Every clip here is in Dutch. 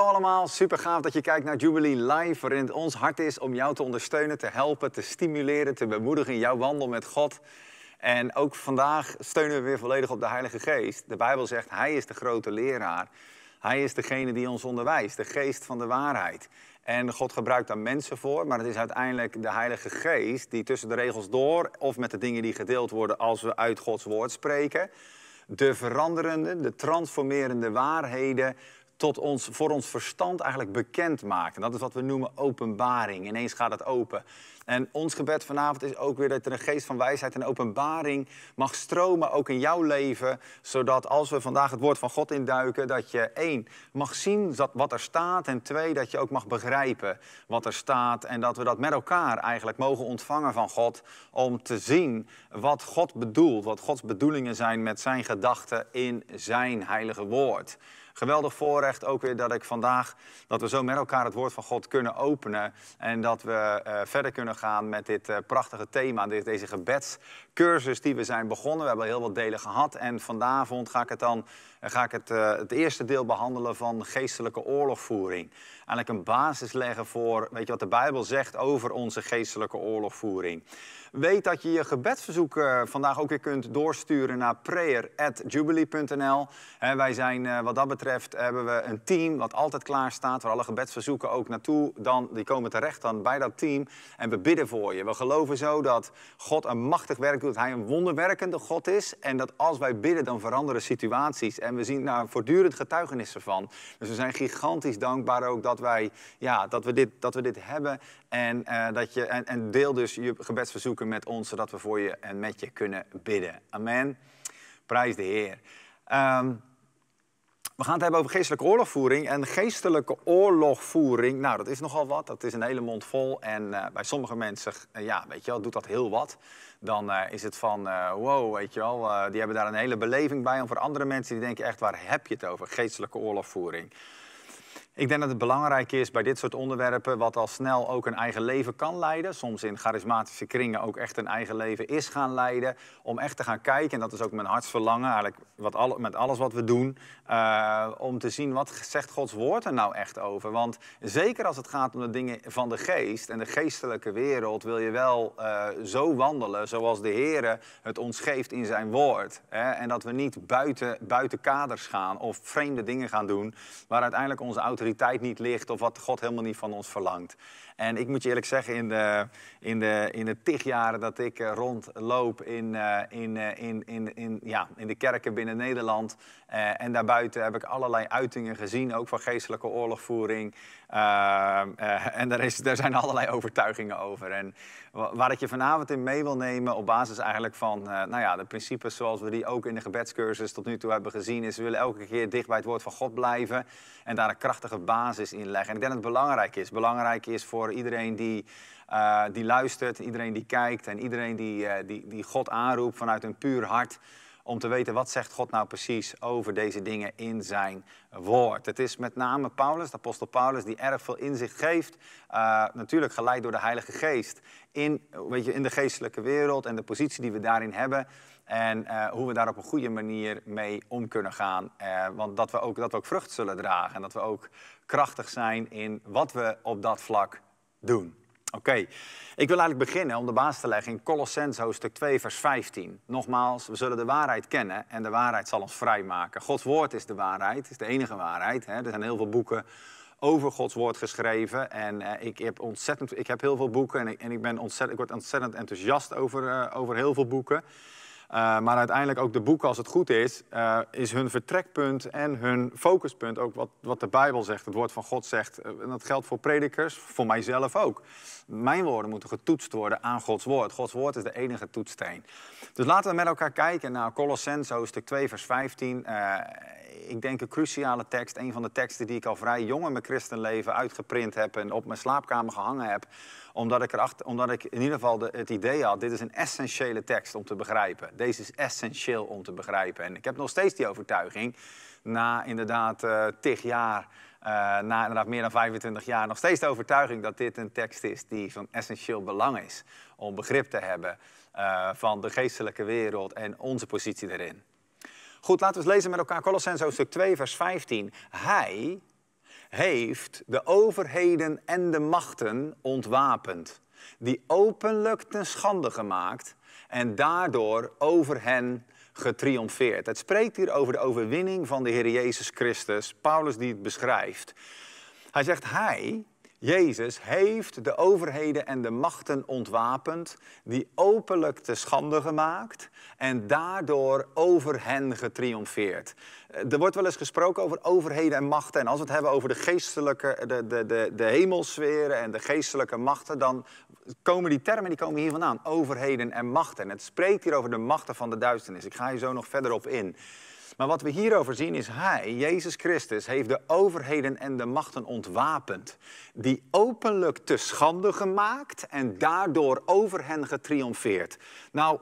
Hallo allemaal, super gaaf dat je kijkt naar Jubilee Live, waarin het ons hart is om jou te ondersteunen, te helpen, te stimuleren, te bemoedigen in jouw wandel met God. En ook vandaag steunen we weer volledig op de Heilige Geest. De Bijbel zegt, Hij is de grote leraar. Hij is degene die ons onderwijst, de geest van de waarheid. En God gebruikt daar mensen voor, maar het is uiteindelijk de Heilige Geest die tussen de regels door of met de dingen die gedeeld worden als we uit Gods woord spreken, de veranderende, de transformerende waarheden tot ons, voor ons verstand eigenlijk bekend maken. Dat is wat we noemen openbaring. Ineens gaat het open. En ons gebed vanavond is ook weer dat er een geest van wijsheid en openbaring mag stromen, ook in jouw leven. Zodat als we vandaag het woord van God induiken, dat je één mag zien wat er staat. En twee, dat je ook mag begrijpen wat er staat. En dat we dat met elkaar eigenlijk mogen ontvangen van God. Om te zien wat God bedoelt, wat Gods bedoelingen zijn met zijn gedachten in zijn heilige woord geweldig voorrecht ook weer dat ik vandaag, dat we zo met elkaar het woord van God kunnen openen. En dat we eh, verder kunnen gaan met dit eh, prachtige thema, deze gebedscursus die we zijn begonnen. We hebben heel wat delen gehad. En vanavond ga ik het dan, eh, ga ik het, het eerste deel behandelen van geestelijke oorlogvoering. Eigenlijk een basis leggen voor, weet je wat de Bijbel zegt over onze geestelijke oorlogvoering. Weet dat je je gebedsverzoek vandaag ook weer kunt doorsturen naar prayer.jubilee.nl. Wij zijn wat dat betreft betreft hebben we een team wat altijd klaar staat, waar alle gebedsverzoeken ook naartoe dan, die komen terecht dan bij dat team en we bidden voor je. We geloven zo dat God een machtig werk doet, dat hij een wonderwerkende God is en dat als wij bidden dan veranderen situaties en we zien nou, voortdurend getuigenissen van. Dus we zijn gigantisch dankbaar ook dat wij, ja, dat we dit, dat we dit hebben en, eh, dat je, en, deel dus je gebedsverzoeken met ons, zodat we voor je en met je kunnen bidden. Amen. Prijs de Heer. Ehm, we gaan het hebben over geestelijke oorlogvoering. En geestelijke oorlogvoering, nou, dat is nogal wat. Dat is een hele mond vol. En eh, bij sommige mensen, eh, ja, weet je wel, doet dat heel wat. Dan eh, is het van, wow, weet je wel, die hebben daar een hele beleving bij. En voor andere mensen, die denken echt, waar heb je het over? Geestelijke oorlogvoering. Ik denk dat het belangrijk is bij dit soort onderwerpen, wat al snel ook een eigen leven kan leiden, soms in charismatische kringen ook echt een eigen leven is gaan leiden, om echt te gaan kijken, en dat is ook mijn hartsverlangen, eigenlijk wat met alles wat we doen, eh, om te zien wat zegt Gods woord er nou echt over. Want zeker als het gaat om de dingen van de geest en de geestelijke wereld, wil je wel eh, zo wandelen zoals de Heer het ons geeft in zijn woord. Hè? En dat we niet buiten, buiten kaders gaan of vreemde dingen gaan doen, waar uiteindelijk onze autoriteit Tijd niet ligt of wat God helemaal niet van ons verlangt. En ik moet je eerlijk zeggen, in de, in de, in de tig jaren dat ik eh, rondloop in, eh, in, eh, in, in, in, ja, in de kerken binnen Nederland en daarbuiten heb ik allerlei uitingen gezien, ook van geestelijke oorlogvoering. en daar, is, daar zijn allerlei overtuigingen over. En waar ik je vanavond in mee wil nemen, op basis eigenlijk van nou ja, de principes zoals we die ook in de gebedscursus tot nu toe hebben gezien, is we willen elke keer dicht bij het woord van God blijven en daar een krachtig basis inleggen. En ik denk dat het belangrijk is. Belangrijk is voor iedereen die, eh, die luistert, iedereen die kijkt en iedereen die, eh, die, die God aanroept vanuit een puur hart om te weten wat zegt God nou precies over deze dingen in zijn woord. Het is met name Paulus, de apostel Paulus, die erg veel inzicht geeft. Eh, natuurlijk geleid door de Heilige Geest. In, weet je, in de geestelijke wereld en de positie die we daarin hebben. En eh, hoe we daar op een goede manier mee om kunnen gaan. Eh, want dat we, ook, dat we ook vrucht zullen dragen. En dat we ook krachtig zijn in wat we op dat vlak doen. Oké, ik wil eigenlijk beginnen om de baas te leggen in Colossens hoofdstuk 2, vers 15. Nogmaals, we zullen de waarheid kennen en de waarheid zal ons vrijmaken. Gods woord is de waarheid, is de enige waarheid. Hè? Er zijn heel veel boeken over Gods woord geschreven. En eh, ik, heb ontzettend, ik heb heel veel boeken en ik, en ik, ben ontzettend, ik word ontzettend enthousiast over, over heel veel boeken. Eh, maar uiteindelijk ook de boeken, als het goed is, eh, is hun vertrekpunt en hun focuspunt ook wat, wat de Bijbel zegt, het woord van God zegt. Eh, en dat geldt voor predikers, voor mijzelf ook. Mijn woorden moeten getoetst worden aan Gods woord. Gods woord is de enige toetssteen. Dus laten we met elkaar kijken naar Colossense hoofdstuk 2, vers 15. ik denk een cruciale tekst, een van de teksten die ik al vrij jong in mijn christenleven uitgeprint heb en op mijn slaapkamer gehangen heb omdat ik, erachter, omdat ik in ieder geval het idee had, dit is een essentiële tekst om te begrijpen. Deze is essentieel om te begrijpen. En ik heb nog steeds die overtuiging, na inderdaad uh, tig jaar, eh, na inderdaad meer dan 25 jaar, nog steeds de overtuiging dat dit een tekst is die van essentieel belang is om begrip te hebben eh, van de geestelijke wereld en onze positie daarin. Goed, laten we eens lezen met elkaar Colossens hoofdstuk 2, vers 15. Hij, heeft de overheden en de machten ontwapend, die openlijk ten schande gemaakt en daardoor over hen getriomfeerd. Het spreekt hier over de overwinning van de Heer Jezus Christus, Paulus die het beschrijft. Hij zegt, hij, Jezus heeft de overheden en de machten ontwapend, die openlijk te schande gemaakt en daardoor over hen getriomfeerd. Eh, er wordt wel eens gesproken over overheden en machten. En als we het hebben over de geestelijke, de, de, de, de hemelsferen en de geestelijke machten, dan komen die termen die komen hier vandaan. Overheden en machten. En het spreekt hier over de machten van de duisternis. Ik ga hier zo nog verder op in. Maar wat we hierover zien is hij, Jezus Christus, heeft de overheden en de machten ontwapend. Die openlijk te schande gemaakt en daardoor over hen getriomfeerd. Nou,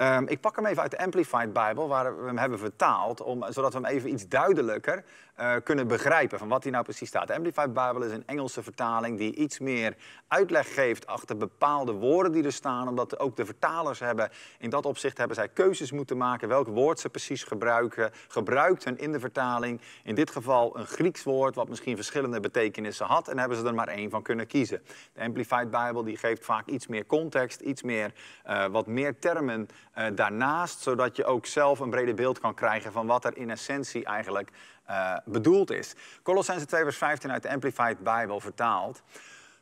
Ehm, ik pak hem even uit de Amplified Bijbel, waar we hem hebben vertaald, om, zodat we hem even iets duidelijker eh, kunnen begrijpen van wat hier nou precies staat. De Amplified Bijbel is een Engelse vertaling die iets meer uitleg geeft achter bepaalde woorden die er staan, omdat ook de vertalers hebben, in dat opzicht hebben zij keuzes moeten maken welk woord ze precies gebruiken, gebruikt gebruikten in de vertaling. In dit geval een Grieks woord, wat misschien verschillende betekenissen had, en hebben ze er maar één van kunnen kiezen. De Amplified Bijbel die geeft vaak iets meer context, iets meer, eh, wat meer termen eh, daarnaast, zodat je ook zelf een breder beeld kan krijgen van wat er in essentie eigenlijk eh, bedoeld is. Colossense 2 vers 15 uit de Amplified Bible vertaald.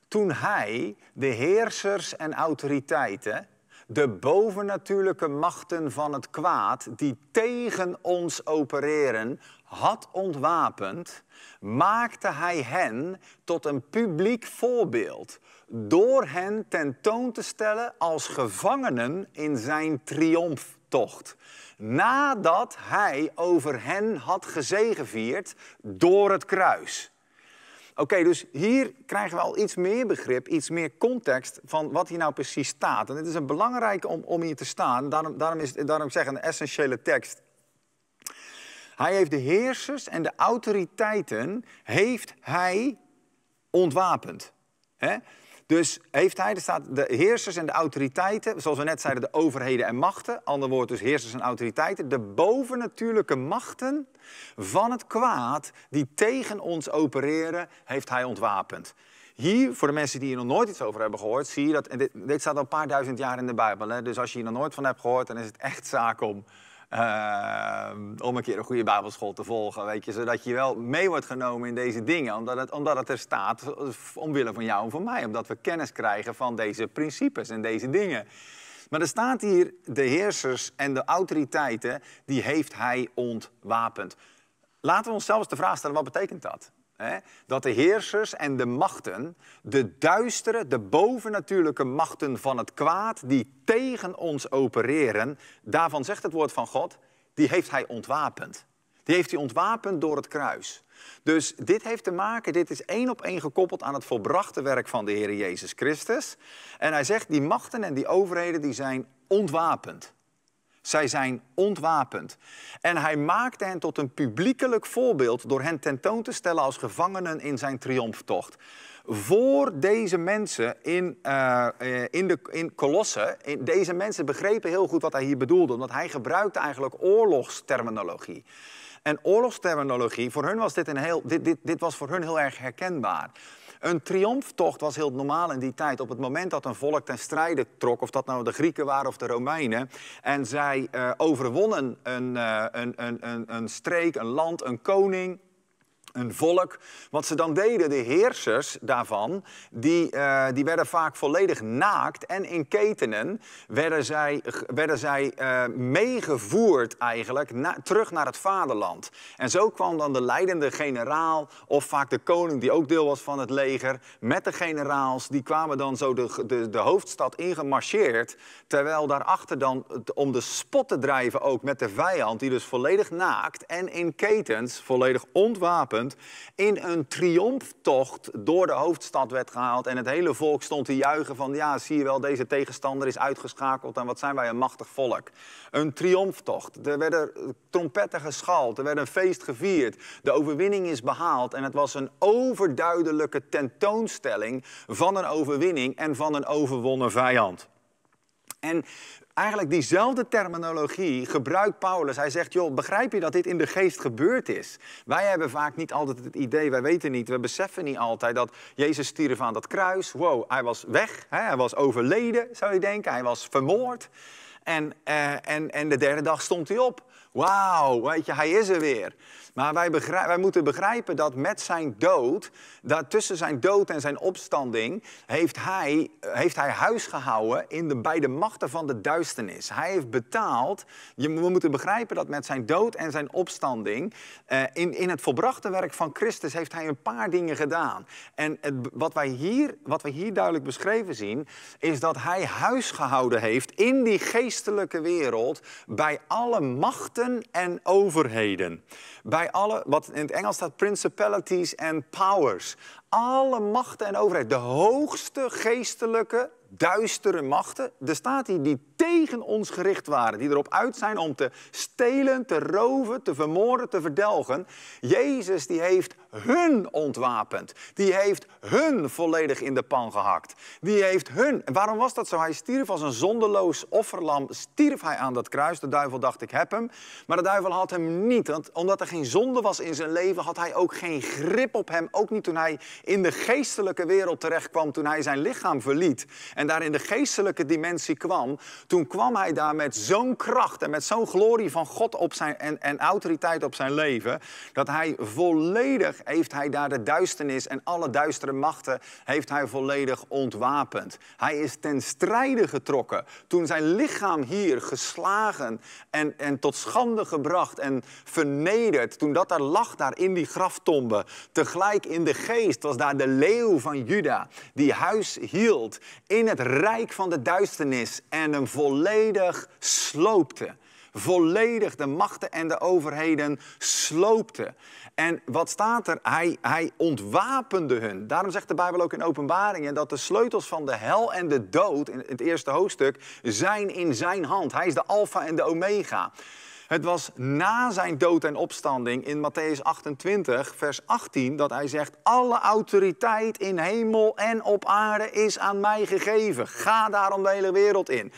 Toen hij de heersers en autoriteiten, de bovennatuurlijke machten van het kwaad die tegen ons opereren, had ontwapend, maakte hij hen tot een publiek voorbeeld door hen tentoon te stellen als gevangenen in zijn triomftocht. Nadat hij over hen had gezegevierd door het kruis. Oké, dus hier krijgen we al iets meer begrip, iets meer context van wat hier nou precies staat. En het is een belangrijke om, om hier te staan. Daarom, daarom, is, daarom zeg ik een essentiële tekst. Hij heeft de heersers en de autoriteiten heeft hij ontwapend. He? Dus heeft hij, er staat de heersers en de autoriteiten, zoals we net zeiden, de overheden en machten, ander woord dus heersers en autoriteiten, de bovennatuurlijke machten van het kwaad die tegen ons opereren, heeft hij ontwapend. Hier, voor de mensen die hier nog nooit iets over hebben gehoord, zie je dat, en dit, staat al een paar duizend jaar in de Bijbel, hè? dus als je hier nog nooit van hebt gehoord, dan is het echt zaak om Ehm, om een keer een goede Bijbelschool te volgen, weet je, zodat je wel mee wordt genomen in deze dingen, omdat het, omdat het er staat eh, omwille van jou en van mij, omdat we kennis krijgen van deze principes en deze dingen. Maar er staat hier, de heersers en de autoriteiten, die heeft hij ontwapend. Laten we onszelf eens de vraag stellen, wat betekent dat? dat de heersers en de machten, de duistere, de bovennatuurlijke machten van het kwaad die tegen ons opereren, daarvan zegt het woord van God, die heeft hij ontwapend. Die heeft hij ontwapend door het kruis. Dus dit heeft te maken, dit is één op één gekoppeld aan het volbrachte werk van de Heer Jezus Christus. En hij zegt, die machten en die overheden die zijn ontwapend. Zij zijn ontwapend. En hij maakte hen tot een publiekelijk voorbeeld door hen tentoon te stellen als gevangenen in zijn triomftocht. Voor deze mensen in, uh, in, de, in Colosse, deze mensen begrepen heel goed wat hij hier bedoelde, omdat hij gebruikte eigenlijk oorlogsterminologie. En oorlogsterminologie, voor hun was dit, een heel, dit, dit, dit was voor hun heel erg herkenbaar. Een triomftocht was heel normaal in die tijd. Op het moment dat een volk ten strijde trok, of dat nou de Grieken waren of de Romeinen, en zij eh, overwonnen een, eh, een, een, een, een streek, een land, een koning, volk. Wat ze dan deden, de heersers daarvan, die, eh, die werden vaak volledig naakt en in ketenen werden zij, werden zij eh, meegevoerd eigenlijk terug naar het vaderland. En zo kwam dan de leidende generaal of vaak de koning die ook deel was van het leger met de generaals. Die kwamen dan zo de, de, de hoofdstad ingemarcheerd. Terwijl daarachter dan om de spot te drijven ook met de vijand die dus volledig naakt en in ketens, volledig ontwapend in een triomftocht door de hoofdstad werd gehaald. En het hele volk stond te juichen van ja, zie je wel, deze tegenstander is uitgeschakeld en wat zijn wij een machtig volk. Een triomftocht. Er werden trompetten geschald, er werd een feest gevierd. De overwinning is behaald en het was een overduidelijke tentoonstelling van een overwinning en van een overwonnen vijand. En Eigenlijk diezelfde terminologie gebruikt Paulus. Hij zegt, joh, begrijp je dat dit in de geest gebeurd is? Wij hebben vaak niet altijd het idee, wij weten niet, we beseffen niet altijd dat Jezus stierf aan dat kruis. Wow, hij was weg, hè? hij was overleden, zou je denken. Hij was vermoord. En, eh, en, en de derde dag stond hij op. Wauw, weet je, hij is er weer. Maar wij, wij, moeten begrijpen dat met zijn dood, dat tussen zijn dood en zijn opstanding, heeft hij, heeft hij huis gehouden in de, bij de machten van de duisternis. Hij heeft betaald. Je, we moeten begrijpen dat met zijn dood en zijn opstanding, eh, in, in het volbrachte werk van Christus, heeft hij een paar dingen gedaan. En het, wat, wij hier, wat wij hier duidelijk beschreven zien, is dat hij huis gehouden heeft in die geestelijke wereld bij alle machten en overheden. Bij alle, wat in het Engels staat, principalities en powers. Alle machten en overheden. De hoogste geestelijke duistere machten. de staat die tegen ons gericht waren, die erop uit zijn om te stelen, te roven, te vermoorden, te verdelgen. Jezus die heeft hun ontwapend. Die heeft hun volledig in de pan gehakt. Die heeft hun. En waarom was dat zo? Hij stierf als een zondeloos offerlam. Stierf hij aan dat kruis. De duivel dacht ik heb hem. Maar de duivel had hem niet. Want omdat er geen zonde was in zijn leven, had hij ook geen grip op hem. Ook niet toen hij in de geestelijke wereld terecht kwam, toen hij zijn lichaam verliet en daar in de geestelijke dimensie kwam, toen kwam hij daar met zo'n kracht en met zo'n glorie van God op zijn, en, en autoriteit op zijn leven, dat hij volledig heeft hij daar de duisternis en alle duistere machten heeft hij volledig ontwapend. Hij is ten strijde getrokken. Toen zijn lichaam hier geslagen en, en tot schande gebracht en vernederd, toen dat daar lag daar in die graftombe, tegelijk in de geest was daar de leeuw van Juda die huis hield in het rijk van de duisternis en hem volledig sloopte. Volledig de machten en de overheden sloopte. En wat staat er? Hij, hij ontwapende hun. Daarom zegt de Bijbel ook in openbaringen dat de sleutels van de hel en de dood, in het eerste hoofdstuk, zijn in zijn hand. Hij is de alfa en de omega. Het was na zijn dood en opstanding in Matthäus 28, vers 18, dat hij zegt: Alle autoriteit in hemel en op aarde is aan mij gegeven. Ga daarom de hele wereld in.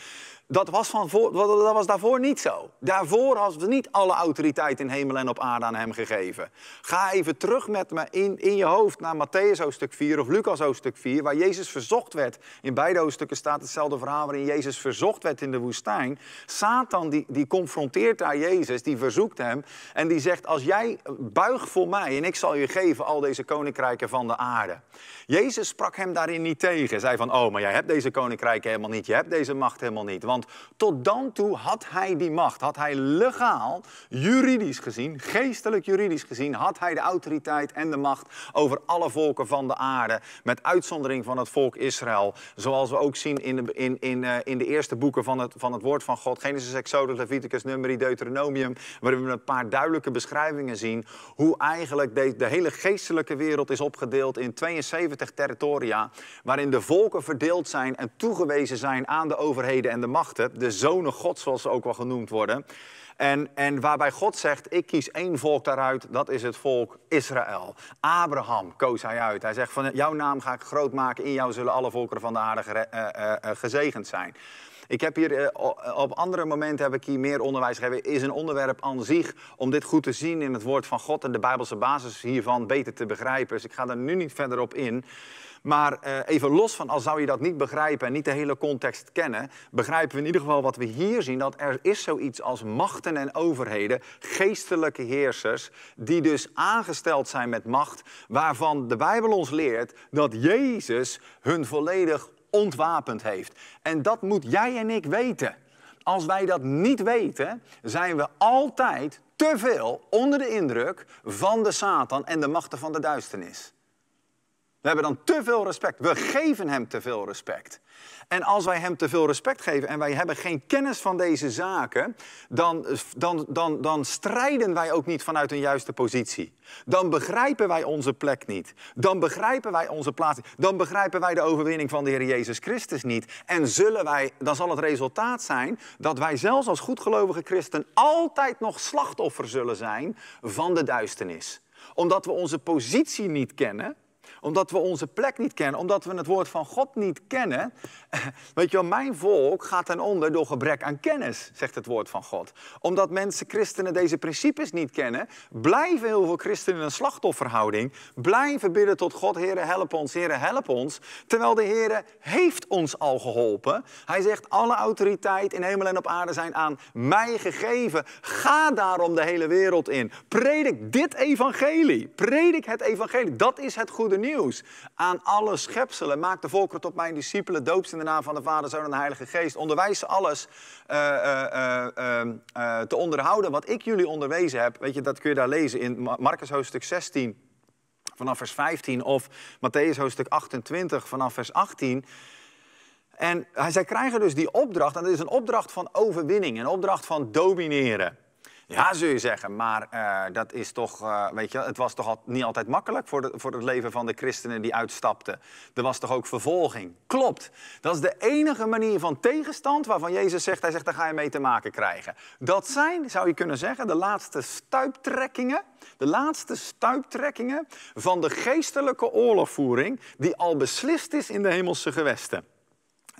Dat was, van voor, dat was daarvoor niet zo. Daarvoor hadden we niet alle autoriteit in hemel en op aarde aan hem gegeven. Ga even terug met me in, in je hoofd naar Matthäus hoofdstuk 4 of Lucas hoofdstuk 4, waar Jezus verzocht werd. In beide hoofdstukken staat hetzelfde verhaal waarin Jezus verzocht werd in de woestijn. Satan die, die confronteert daar Jezus, die verzoekt hem en die zegt: Als jij buig voor mij en ik zal je geven al deze koninkrijken van de aarde. Jezus sprak hem daarin niet tegen. Zei van: Oh, maar jij hebt deze koninkrijken helemaal niet. Je hebt deze macht helemaal niet. Want tot dan toe had hij die macht. Had hij legaal, juridisch gezien, geestelijk juridisch gezien, had hij de autoriteit en de macht over alle volken van de aarde. Met uitzondering van het volk Israël. Zoals we ook zien in de, in, in, eh, in de eerste boeken van het, van het woord van God. Genesis, Exodus, Leviticus, Numeri, Deuteronomium. Waarin we een paar duidelijke beschrijvingen zien. Hoe eigenlijk de, de hele geestelijke wereld is opgedeeld in 72 territoria. Waarin de volken verdeeld zijn en toegewezen zijn aan de overheden en de macht de zonen gods, zoals ze ook wel genoemd worden. En, en waarbij God zegt, ik kies één volk daaruit, dat is het volk Israël. Abraham koos hij uit. Hij zegt, van jouw naam ga ik groot maken, in jou zullen alle volkeren van de aarde gere, eh, eh, eh, gezegend zijn. Ik heb hier op andere momenten heb ik hier meer onderwijs gegeven. Is een onderwerp aan zich om dit goed te zien in het woord van God en de Bijbelse basis hiervan beter te begrijpen. Dus ik ga daar nu niet verder op in. Maar eh, even los van, al zou je dat niet begrijpen en niet de hele context kennen, begrijpen we in ieder geval wat we hier zien, dat er is zoiets als machten en overheden, geestelijke heersers, die dus aangesteld zijn met macht, waarvan de Bijbel ons leert dat Jezus hun volledig ontwapend heeft. En dat moet jij en ik weten. Als wij dat niet weten, zijn we altijd te veel onder de indruk van de Satan en de machten van de duisternis. We hebben dan te veel respect. We geven hem te veel respect. En als wij hem te veel respect geven en wij hebben geen kennis van deze zaken, dan, dan, dan, dan strijden wij ook niet vanuit een juiste positie. Dan begrijpen wij onze plek niet. Dan begrijpen wij onze plaats. Dan begrijpen wij de overwinning van de Heer Jezus Christus niet. En zullen wij, dan zal het resultaat zijn dat wij zelfs als goedgelovige christen altijd nog slachtoffer zullen zijn van de duisternis omdat we onze positie niet kennen omdat we onze plek niet kennen, omdat we het woord van God niet kennen. Weet je wel, mijn volk gaat ten onder door gebrek aan kennis, zegt het woord van God. Omdat mensen, christenen, deze principes niet kennen, blijven heel veel christenen in een slachtofferhouding. Blijven bidden tot God, Heer, help ons, Heer, help ons. Terwijl de Heer heeft ons al geholpen. Hij zegt, alle autoriteit in hemel en op aarde zijn aan mij gegeven. Ga daarom de hele wereld in. Predik dit evangelie. Predik het evangelie. Dat is het goede nieuws aan alle schepselen. Maak de volkeren tot mijn discipelen, doop ze in de naam van de Vader, Zoon en de Heilige Geest. Onderwijs ze alles eh, eh, eh, te onderhouden wat ik jullie onderwezen heb. Weet je, dat kun je daar lezen in Marcus hoofdstuk 16 vanaf vers 15 of Matthäus hoofdstuk 28 vanaf vers 18. En zij krijgen dus die opdracht, en dat is een opdracht van overwinning, een opdracht van domineren. Ja, zul je zeggen. Maar eh, dat is toch, eh, weet je, het was toch niet altijd makkelijk voor, voor het leven van de christenen die uitstapten. Er was toch ook vervolging. Klopt. Dat is de enige manier van tegenstand waarvan Jezus zegt, hij zegt, daar ga je mee te maken krijgen. Dat zijn, zou je kunnen zeggen, de laatste stuiptrekkingen, de laatste stuiptrekkingen van de geestelijke oorlogvoering die al beslist is in de hemelse gewesten.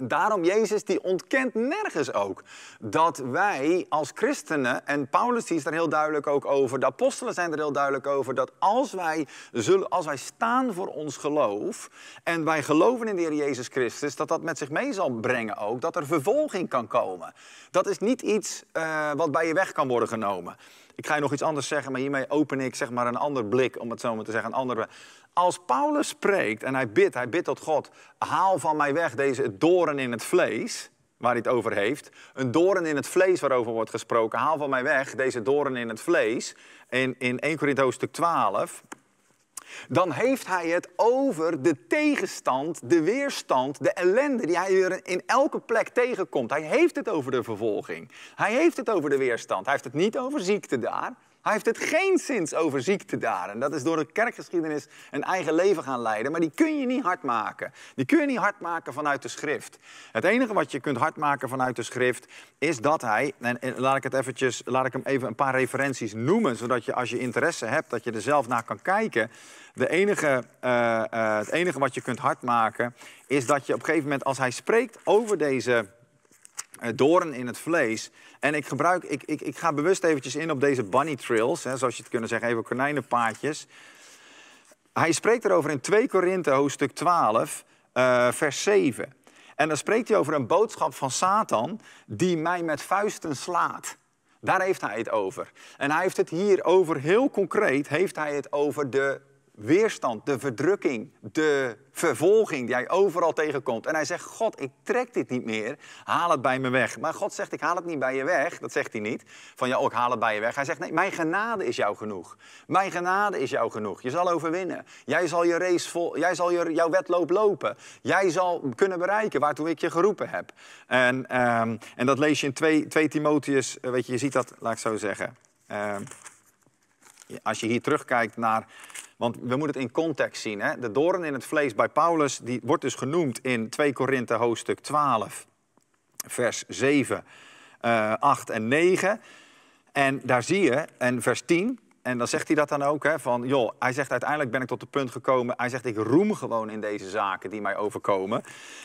Daarom Jezus die ontkent nergens ook dat wij als christenen, en Paulus die is daar heel duidelijk ook over, de apostelen zijn er heel duidelijk over, dat als wij, zullen, als wij staan voor ons geloof en wij geloven in de Heer Jezus Christus, dat dat met zich mee zal brengen ook, dat er vervolging kan komen. Dat is niet iets eh, wat bij je weg kan worden genomen. Ik ga je nog iets anders zeggen, maar hiermee open ik zeg maar een ander blik, om het zo maar te zeggen. Een andere... Als Paulus spreekt en hij bidt, hij bidt tot God, haal van mij weg deze doren in het vlees, waar hij het over heeft. Een doren in het vlees waarover wordt gesproken, haal van mij weg deze doren in het vlees. in in 1 Korinthe 12, dan heeft hij het over de tegenstand, de weerstand, de ellende die hij in elke plek tegenkomt. Hij heeft het over de vervolging. Hij heeft het over de weerstand. Hij heeft het niet over ziekte daar. Hij heeft het geen zins over ziekte daar. En dat is door de kerkgeschiedenis een eigen leven gaan leiden. Maar die kun je niet hard maken. Die kun je niet hard maken vanuit de schrift. Het enige wat je kunt hard maken vanuit de schrift is dat hij... En, laat, ik het eventjes, laat ik hem even een paar referenties noemen. Zodat je als je interesse hebt, dat je er zelf naar kan kijken. De enige, eh, eh, het enige wat je kunt hard maken is dat je op een gegeven moment als hij spreekt over deze eh, doorn in het vlees. En ik, gebruik, ik, ik, ik ga bewust eventjes in op deze bunny trails. Hè, zoals je het kunnen zeggen, even konijnenpaadjes. Hij spreekt erover in 2 Korinthe, hoofdstuk 12, eh, vers 7. En dan spreekt hij over een boodschap van Satan die mij met vuisten slaat. Daar heeft hij het over. En hij heeft het hier over, heel concreet, heeft hij het over de weerstand, de verdrukking, de vervolging die hij overal tegenkomt. En hij zegt, God, ik trek dit niet meer, haal het bij me weg. Maar God zegt, ik haal het niet bij je weg. Dat zegt hij niet, van ja, ik haal het bij je weg. Hij zegt, nee, mijn genade is jou genoeg. Mijn genade is jou genoeg. Je zal overwinnen. Jij zal, je race vol, jij zal je, jouw wedloop lopen. Jij zal kunnen bereiken waartoe ik je geroepen heb. En, ehm, en dat lees je in 2, 2 Timotheus, eh, weet je, je ziet dat, laat ik zo zeggen... Ehm, als je hier terugkijkt naar... Want we moeten het in context zien. Hè? De doorn in het vlees bij Paulus die wordt dus genoemd in 2 Korinthe hoofdstuk 12, vers 7, 8 eh, en 9. En daar zie je, en vers 10, en dan zegt hij dat dan ook, hè, van joh, hij zegt uiteindelijk ben ik tot het punt gekomen. Hij zegt ik roem gewoon in deze zaken die mij overkomen.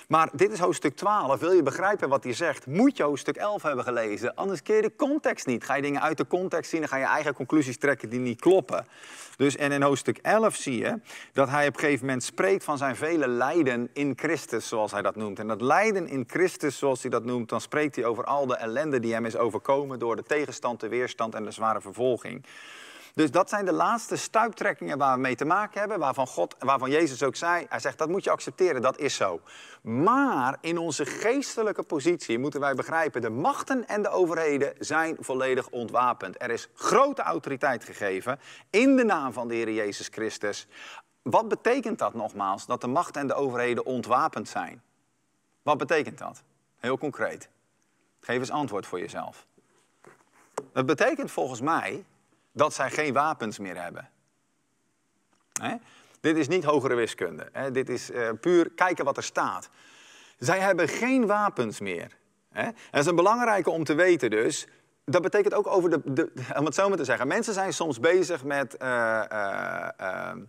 Maar dit is hoofdstuk 12. Wil je begrijpen wat hij zegt, moet je hoofdstuk 11 hebben gelezen. Anders keer de context niet. Ga je dingen uit de context zien en ga je eigen conclusies trekken die niet kloppen. Dus en in hoofdstuk 11 zie je dat hij op een gegeven moment spreekt van zijn vele lijden in Christus, zoals hij dat noemt. En dat lijden in Christus, zoals hij dat noemt, dan spreekt hij over al de ellende die hem is overkomen door de tegenstand, de weerstand en de zware vervolging. Dus dat zijn de laatste stuiptrekkingen waar we mee te maken hebben. Waarvan, God, waarvan Jezus ook zei, hij zegt dat moet je accepteren, dat is zo. Maar in onze geestelijke positie moeten wij begrijpen... de machten en de overheden zijn volledig ontwapend. Er is grote autoriteit gegeven in de naam van de Heer Jezus Christus. Wat betekent dat nogmaals, dat de machten en de overheden ontwapend zijn? Wat betekent dat? Heel concreet. Geef eens antwoord voor jezelf. Het betekent volgens mij dat zij geen wapens meer hebben. Hè? Dit is niet hogere wiskunde. Hè? Dit is eh, puur kijken wat er staat. Zij hebben geen wapens meer. Hè? dat is een belangrijke om te weten dus. Dat betekent ook over de, de om het zo maar te zeggen. Mensen zijn soms bezig met eh, eh, ehm,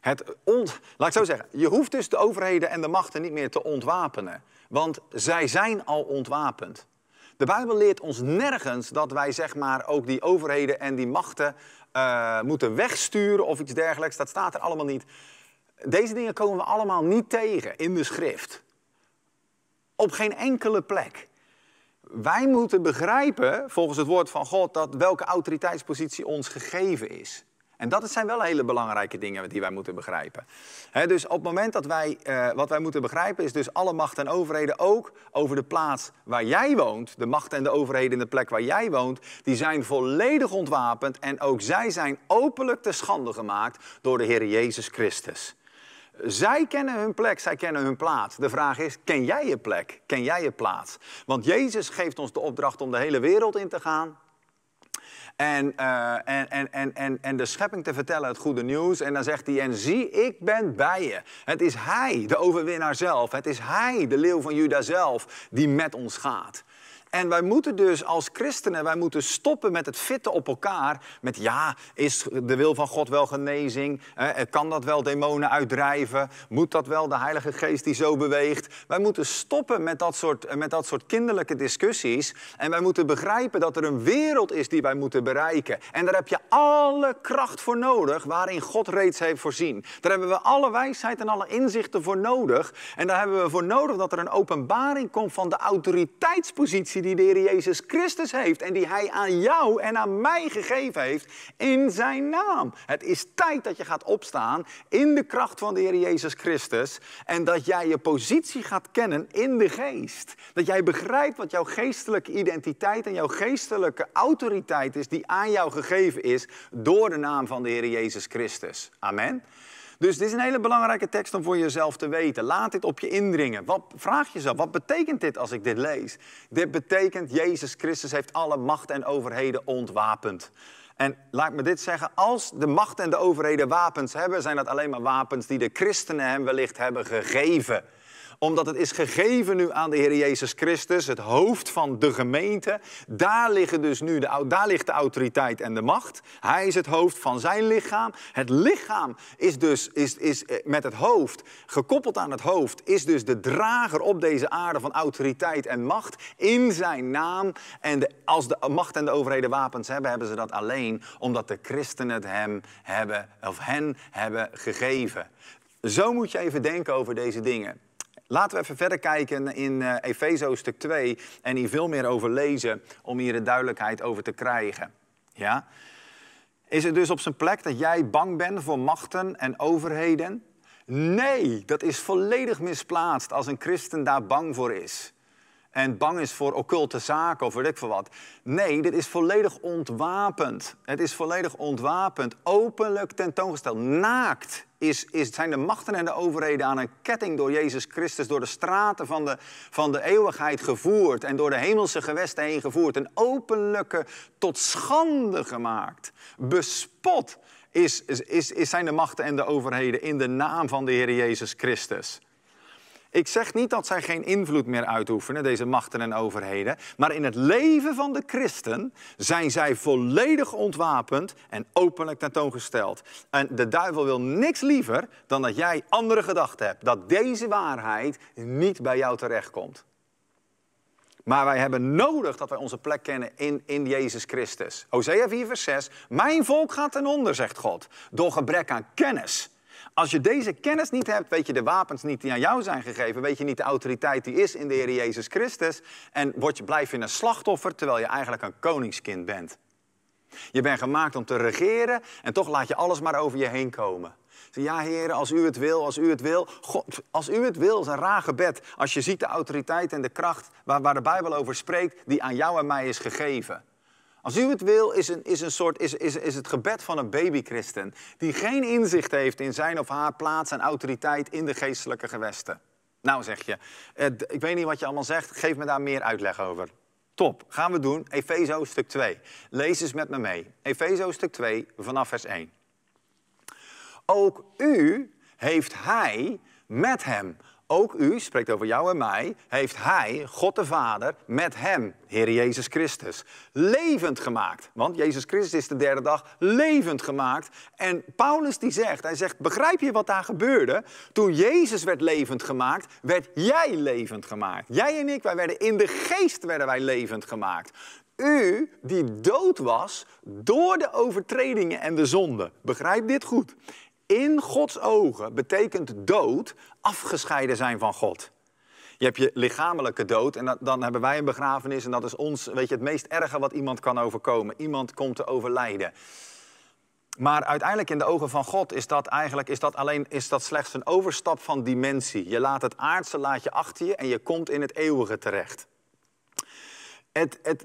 het ont, laat ik zo zeggen, je hoeft dus de overheden en de machten niet meer te ontwapenen. Want zij zijn al ontwapend. De Bijbel leert ons nergens dat wij zeg maar ook die overheden en die machten eh, moeten wegsturen of iets dergelijks. Dat staat er allemaal niet. Deze dingen komen we allemaal niet tegen in de schrift. Op geen enkele plek. Wij moeten begrijpen, volgens het woord van God, dat welke autoriteitspositie ons gegeven is. En dat zijn wel hele belangrijke dingen die wij moeten begrijpen. dus op het moment dat wij, eh, wat wij moeten begrijpen, is dus alle macht en overheden ook over de plaats waar jij woont. De macht en de overheden in de plek waar jij woont, die zijn volledig ontwapend. En ook zij zijn openlijk te schande gemaakt door de Heer Jezus Christus. Zij kennen hun plek, zij kennen hun plaats. De vraag is, ken jij je plek? Ken jij je plaats? Want Jezus geeft ons de opdracht om de hele wereld in te gaan, en, eh, en, en, en, en, en de schepping te vertellen het goede nieuws. En dan zegt hij, en zie, ik ben bij je. Het is hij, de overwinnaar zelf. Het is hij, de leeuw van Juda zelf, die met ons gaat. En wij moeten dus als christenen, wij moeten stoppen met het fitten op elkaar. Met ja, is de wil van God wel genezing? kan dat wel demonen uitdrijven? Moet dat wel de Heilige Geest die zo beweegt? Wij moeten stoppen met dat soort, met dat soort kinderlijke discussies. En wij moeten begrijpen dat er een wereld is die wij moeten bereiken. En daar heb je alle kracht voor nodig waarin God reeds heeft voorzien. Daar hebben we alle wijsheid en alle inzichten voor nodig. En daar hebben we voor nodig dat er een openbaring komt van de autoriteitspositie die de Heer Jezus Christus heeft en die Hij aan jou en aan mij gegeven heeft in Zijn naam. Het is tijd dat je gaat opstaan in de kracht van de Heer Jezus Christus en dat jij je positie gaat kennen in de geest. Dat jij begrijpt wat jouw geestelijke identiteit en jouw geestelijke autoriteit is die aan jou gegeven is door de naam van de Heer Jezus Christus. Amen. Dus dit is een hele belangrijke tekst om voor jezelf te weten. Laat dit op je indringen. Wat, vraag jezelf, wat betekent dit als ik dit lees? Dit betekent, Jezus Christus heeft alle macht en overheden ontwapend. En laat me dit zeggen, als de macht en de overheden wapens hebben, zijn dat alleen maar wapens die de christenen hem wellicht hebben gegeven omdat het is gegeven nu aan de Heer Jezus Christus, het hoofd van de gemeente. Daar, liggen dus nu de, daar ligt de autoriteit en de macht. Hij is het hoofd van zijn lichaam. Het lichaam is dus is, is eh, met het hoofd, gekoppeld aan het hoofd, is dus de drager op deze aarde van autoriteit en macht in zijn naam. En de, als de macht en de overheden wapens hebben, hebben ze dat alleen omdat de christenen het hem hebben of hen hebben gegeven. Zo moet je even denken over deze dingen. Laten we even verder kijken in uh, eh, Efezo stuk 2 en hier veel meer over lezen om hier de duidelijkheid over te krijgen. Ja? Is het dus op zijn plek dat jij bang bent voor machten en overheden? Nee, dat is volledig misplaatst als een christen daar bang voor is en bang is voor occulte zaken of weet ik veel wat. Nee, dit is volledig ontwapend. Het is volledig ontwapend, openlijk tentoongesteld. Naakt is, is, zijn de machten en de overheden aan een ketting door Jezus Christus... door de straten van de, van de eeuwigheid gevoerd en door de hemelse gewesten heen gevoerd. Een openlijke tot schande gemaakt, bespot is, is, is, zijn de machten en de overheden in de naam van de Heer Jezus Christus. Ik zeg niet dat zij geen invloed meer uitoefenen, deze machten en overheden. Maar in het leven van de christen zijn zij volledig ontwapend en openlijk tentoongesteld. En de duivel wil niks liever dan dat jij andere gedachten hebt. Dat deze waarheid niet bij jou terechtkomt. Maar wij hebben nodig dat wij onze plek kennen in, in Jezus Christus. Hosea 4, vers 6. Mijn volk gaat ten onder, zegt God, door gebrek aan kennis. Als je deze kennis niet hebt, weet je de wapens niet die aan jou zijn gegeven. Weet je niet de autoriteit die is in de Heer Jezus Christus. En word je, blijf je een slachtoffer terwijl je eigenlijk een koningskind bent. Je bent gemaakt om te regeren en toch laat je alles maar over je heen komen. Ja, heren, als u het wil, als u het wil. God, als u het wil, is een raar gebed. Als je ziet de autoriteit en de kracht waar, waar de Bijbel over spreekt, die aan jou en mij is gegeven. Als u het wil, is, een, is, een soort, is, is, is het gebed van een babychristen die geen inzicht heeft in zijn of haar plaats en autoriteit in de geestelijke gewesten. Nou zeg je, eh, ik weet niet wat je allemaal zegt, geef me daar meer uitleg over. Top, gaan we doen. Efeze stuk 2. Lees eens met me mee. Efeze stuk 2 vanaf vers 1. Ook u heeft hij met hem ook u, spreekt over jou en mij, heeft Hij, God de Vader, met Hem, Heer Jezus Christus, levend gemaakt. Want Jezus Christus is de derde dag levend gemaakt. En Paulus die zegt, hij zegt, begrijp je wat daar gebeurde? Toen Jezus werd levend gemaakt, werd jij levend gemaakt. Jij en ik, wij werden in de geest werden wij levend gemaakt. U die dood was door de overtredingen en de zonde. Begrijp dit goed. In Gods ogen betekent dood afgescheiden zijn van God. Je hebt je lichamelijke dood en dan hebben wij een begrafenis en dat is ons, weet je, het meest erge wat iemand kan overkomen. Iemand komt te overlijden. Maar uiteindelijk in de ogen van God is dat eigenlijk is dat alleen, is dat slechts een overstap van dimensie. Je laat het aardse laat je achter je en je komt in het eeuwige terecht. Het, het,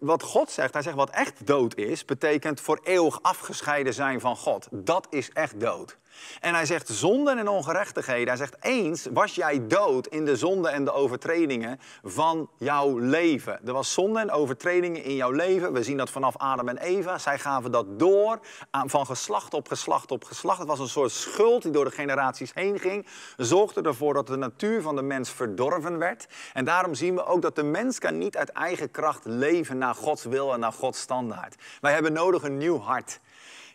wat God zegt, hij zegt wat echt dood is, betekent voor eeuwig afgescheiden zijn van God. Dat is echt dood. En hij zegt zonden en ongerechtigheden. Hij zegt eens was jij dood in de zonden en de overtredingen van jouw leven. Er was zonde en overtredingen in jouw leven. We zien dat vanaf Adam en Eva. Zij gaven dat door van geslacht op geslacht op geslacht. Het was een soort schuld die door de generaties heen ging. Zorgde ervoor dat de natuur van de mens verdorven werd. En daarom zien we ook dat de mens kan niet uit eigen kracht leven naar Gods wil en naar Gods standaard. Wij hebben nodig een nieuw hart.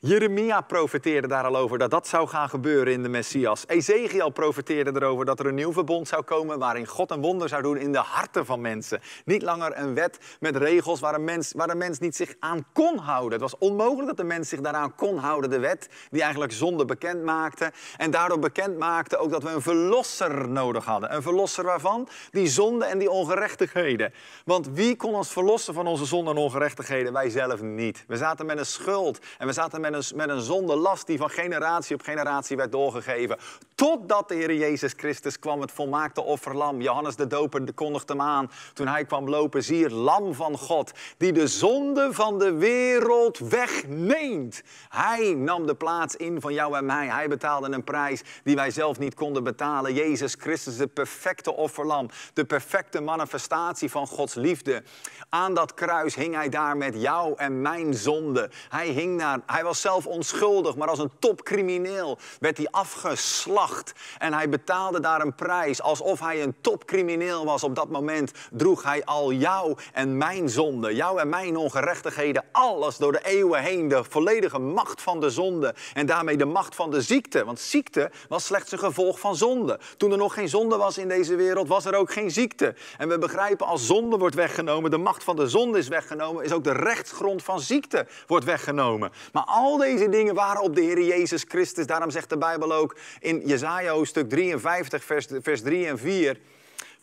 Jeremia profeteerde daar al over dat dat zou gaan gebeuren in de Messias. Ezekiel profeteerde erover dat er een nieuw verbond zou komen waarin God een wonder zou doen in de harten van mensen. Niet langer een wet met regels waar een mens, waar een mens niet zich aan kon houden. Het was onmogelijk dat de mens zich daaraan kon houden, de wet die eigenlijk zonde bekend maakte. En daardoor bekend maakte ook dat we een verlosser nodig hadden. Een verlosser waarvan? Die zonde en die ongerechtigheden. Want wie kon ons verlossen van onze zonde en ongerechtigheden? Wij zelf niet. We zaten met een schuld en we zaten met met een, zonde last die van generatie op generatie werd doorgegeven. Totdat de Heer Jezus Christus kwam, het volmaakte offerlam. Johannes de Doper kondigde hem aan toen hij kwam lopen. Zie lam van God, die de zonde van de wereld wegneemt. Hij nam de plaats in van jou en mij. Hij betaalde een prijs die wij zelf niet konden betalen. Jezus Christus, de perfecte offerlam. De perfecte manifestatie van Gods liefde. Aan dat kruis hing hij daar met jou en mijn zonde. Hij hing daar, hij was zelf onschuldig, maar als een topcrimineel werd hij afgeslacht. En hij betaalde daar een prijs. Alsof hij een topcrimineel was op dat moment, droeg hij al jou en mijn zonde, jou en mijn ongerechtigheden, alles door de eeuwen heen. De volledige macht van de zonde en daarmee de macht van de ziekte. Want ziekte was slechts een gevolg van zonde. Toen er nog geen zonde was in deze wereld, was er ook geen ziekte. En we begrijpen als zonde wordt weggenomen, de macht van de zonde is weggenomen, is ook de rechtsgrond van ziekte wordt weggenomen. Maar al al deze dingen waren op de Heer Jezus Christus. Daarom zegt de Bijbel ook in Jezaja hoofdstuk 53, vers, vers 3 en 4.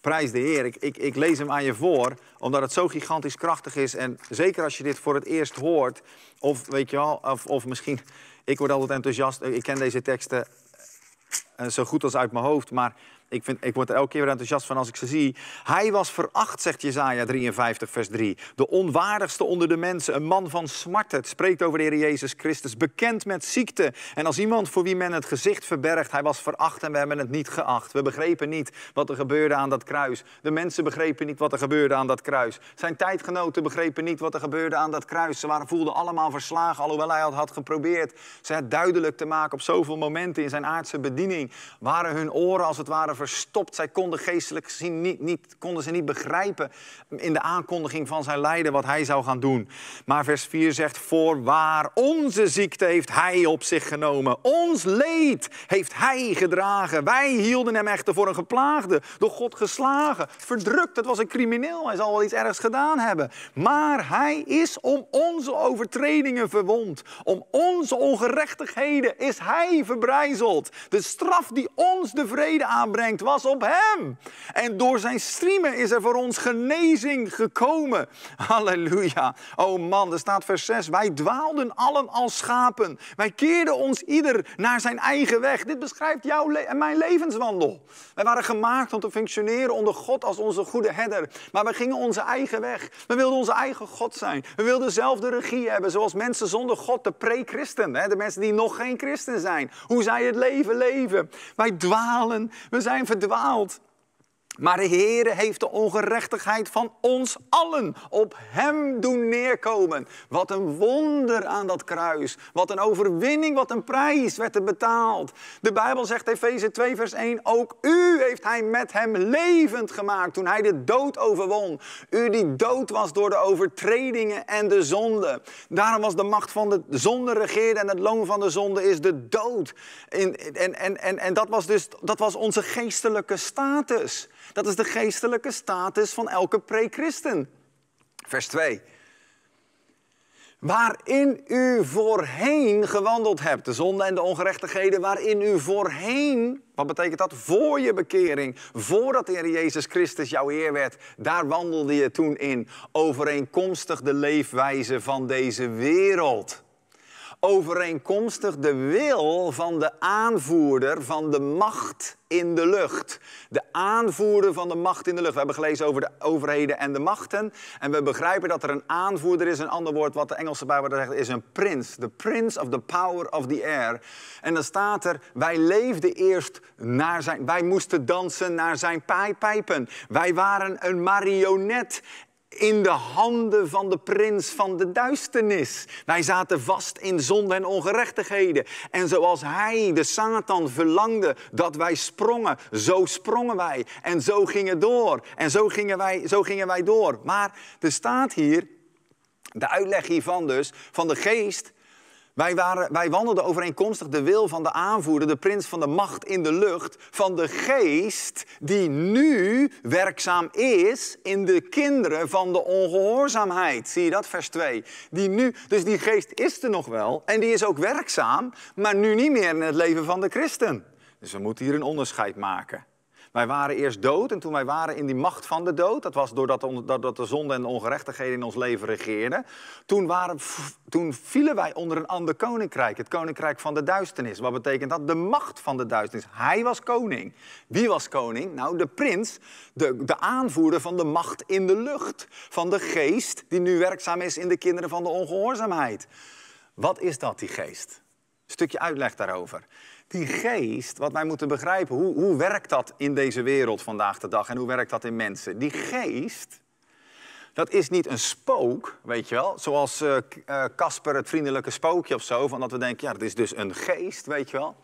Prijs de Heer. Ik, ik, ik lees hem aan je voor, omdat het zo gigantisch krachtig is. En zeker als je dit voor het eerst hoort, of weet je wel, of, of misschien... Ik word altijd enthousiast. Ik ken deze teksten eh, zo goed als uit mijn hoofd, maar ik, vind, ik word er elke keer weer enthousiast van als ik ze zie. Hij was veracht, zegt Jezaja 53, vers 3. De onwaardigste onder de mensen, een man van smart. Het spreekt over de Heer Jezus Christus, bekend met ziekte. En als iemand voor wie men het gezicht verbergt, hij was veracht en we hebben het niet geacht. We begrepen niet wat er gebeurde aan dat kruis. De mensen begrepen niet wat er gebeurde aan dat kruis. Zijn tijdgenoten begrepen niet wat er gebeurde aan dat kruis. Ze waren, voelden allemaal verslagen, alhoewel hij had, had geprobeerd ze het duidelijk te maken op zoveel momenten in zijn aardse bediening. Waren hun oren als het ware verstopt. Zij konden geestelijk gezien niet, niet, konden ze niet begrijpen in de aankondiging van zijn lijden wat hij zou gaan doen. Maar vers 4 zegt, voorwaar onze ziekte heeft hij op zich genomen. Ons leed heeft hij gedragen. Wij hielden hem echter voor een geplaagde, door God geslagen, verdrukt. Dat was een crimineel, hij zal wel iets ergs gedaan hebben. Maar hij is om onze overtredingen verwond. Om onze ongerechtigheden is hij verbrijzeld. De straf die ons de vrede aanbrengt was op hem. En door zijn striemen is er voor ons genezing gekomen. Halleluja. Oh man, er staat vers 6. Wij dwaalden allen als schapen. Wij keerden ons ieder naar zijn eigen weg. Dit beschrijft jouw en mijn levenswandel. Wij waren gemaakt om te functioneren onder God als onze goede herder. Maar we gingen onze eigen weg. We wilden onze eigen God zijn. We wilden zelf de regie hebben, zoals mensen zonder God, de pre-christen, de mensen die nog geen christen zijn, hoe zij het leven leven. Wij dwalen, we zijn verdwaald. Maar de Heere heeft de ongerechtigheid van ons allen op Hem doen neerkomen. Wat een wonder aan dat kruis. Wat een overwinning, wat een prijs werd er betaald. De Bijbel zegt Efeze 2 vers 1, ook u heeft Hij met Hem levend gemaakt toen Hij de dood overwon. U die dood was door de overtredingen en de zonde. Daarom was de macht van de zonde regeerd en het loon van de zonde is de dood. En, en, en, en, en dat was dus dat was onze geestelijke status. Dat is de geestelijke status van elke pre-christen. Vers 2. Waarin u voorheen gewandeld hebt, de zonde en de ongerechtigheden, waarin u voorheen, wat betekent dat? Voor je bekering, voordat de Heer Jezus Christus jouw Heer werd, daar wandelde je toen in, overeenkomstig de leefwijze van deze wereld overeenkomstig de wil van de aanvoerder van de macht in de lucht. De aanvoerder van de macht in de lucht. We hebben gelezen over de overheden en de machten. En we begrijpen dat er een aanvoerder is. Een ander woord wat de Engelse Bijbel zegt is een prins. The prince of the power of the air. En dan staat er, wij leefden eerst naar zijn... Wij moesten dansen naar zijn pijpen. Wij waren een marionet in de handen van de prins van de duisternis. Wij zaten vast in zonde en ongerechtigheden. En zoals hij, de Satan, verlangde dat wij sprongen, zo sprongen wij. En zo gingen het door. En zo gingen wij, zo gingen wij door. Maar er staat hier, de uitleg hiervan dus, van de geest wij, waren, wij wandelden overeenkomstig de wil van de aanvoerder, de prins van de macht in de lucht, van de geest die nu werkzaam is in de kinderen van de ongehoorzaamheid. Zie je dat, vers 2? Die nu, dus die geest is er nog wel en die is ook werkzaam, maar nu niet meer in het leven van de christen. Dus we moeten hier een onderscheid maken. Wij waren eerst dood en toen wij waren in die macht van de dood, dat was doordat de, de zonde en de ongerechtigheden in ons leven regeerden, toen, waren, toen vielen wij onder een ander koninkrijk, het koninkrijk van de duisternis. Wat betekent dat? De macht van de duisternis. Hij was koning. Wie was koning? Nou, de prins, de, de aanvoerder van de macht in de lucht, van de geest die nu werkzaam is in de kinderen van de ongehoorzaamheid. Wat is dat, die geest? stukje uitleg daarover die geest, wat wij moeten begrijpen, hoe, hoe werkt dat in deze wereld vandaag de dag en hoe werkt dat in mensen? Die geest, dat is niet een spook, weet je wel. Zoals eh, eh, Casper, het vriendelijke spookje of zo, van dat we denken, ja, dat is dus een geest, weet je wel.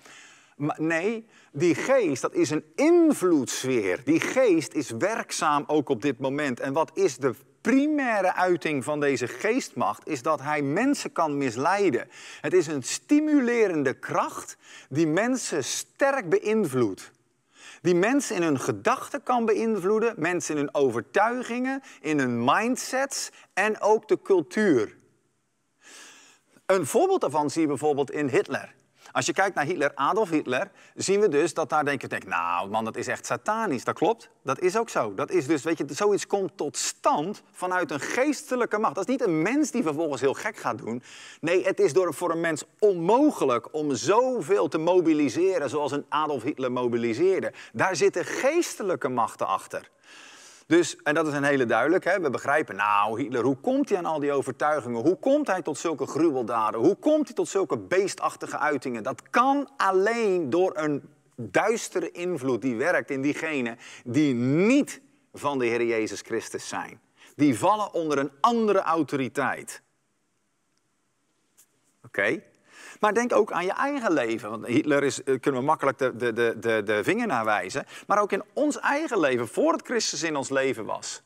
Maar nee, die geest, dat is een invloedssfeer. Die geest is werkzaam ook op dit moment. En wat is de primaire uiting van deze geestmacht is dat hij mensen kan misleiden. Het is een stimulerende kracht die mensen sterk beïnvloedt. Die mensen in hun gedachten kan beïnvloeden, mensen in hun overtuigingen, in hun mindsets en ook de cultuur. Een voorbeeld daarvan zie je bijvoorbeeld in Hitler. Als je kijkt naar Hitler, Adolf Hitler, zien we dus dat daar denk je, denkt, nou man, dat is echt satanisch. Dat klopt, dat is ook zo. Dat is dus, weet je, zoiets komt tot stand vanuit een geestelijke macht. Dat is niet een mens die vervolgens heel gek gaat doen. Nee, het is door, voor een mens onmogelijk om zoveel te mobiliseren zoals een Adolf Hitler mobiliseerde. Daar zitten geestelijke machten achter. Dus, en dat is een hele duidelijk, hè? we begrijpen, nou Hitler, hoe komt hij aan al die overtuigingen? Hoe komt hij tot zulke gruweldaden? Hoe komt hij tot zulke beestachtige uitingen? Dat kan alleen door een duistere invloed die werkt in diegenen die niet van de Heer Jezus Christus zijn. Die vallen onder een andere autoriteit. Oké, maar denk ook aan je eigen leven. Want Hitler is, eh, kunnen we makkelijk de, de, de, de vinger naar wijzen. Maar ook in ons eigen leven, voor het Christus in ons leven was.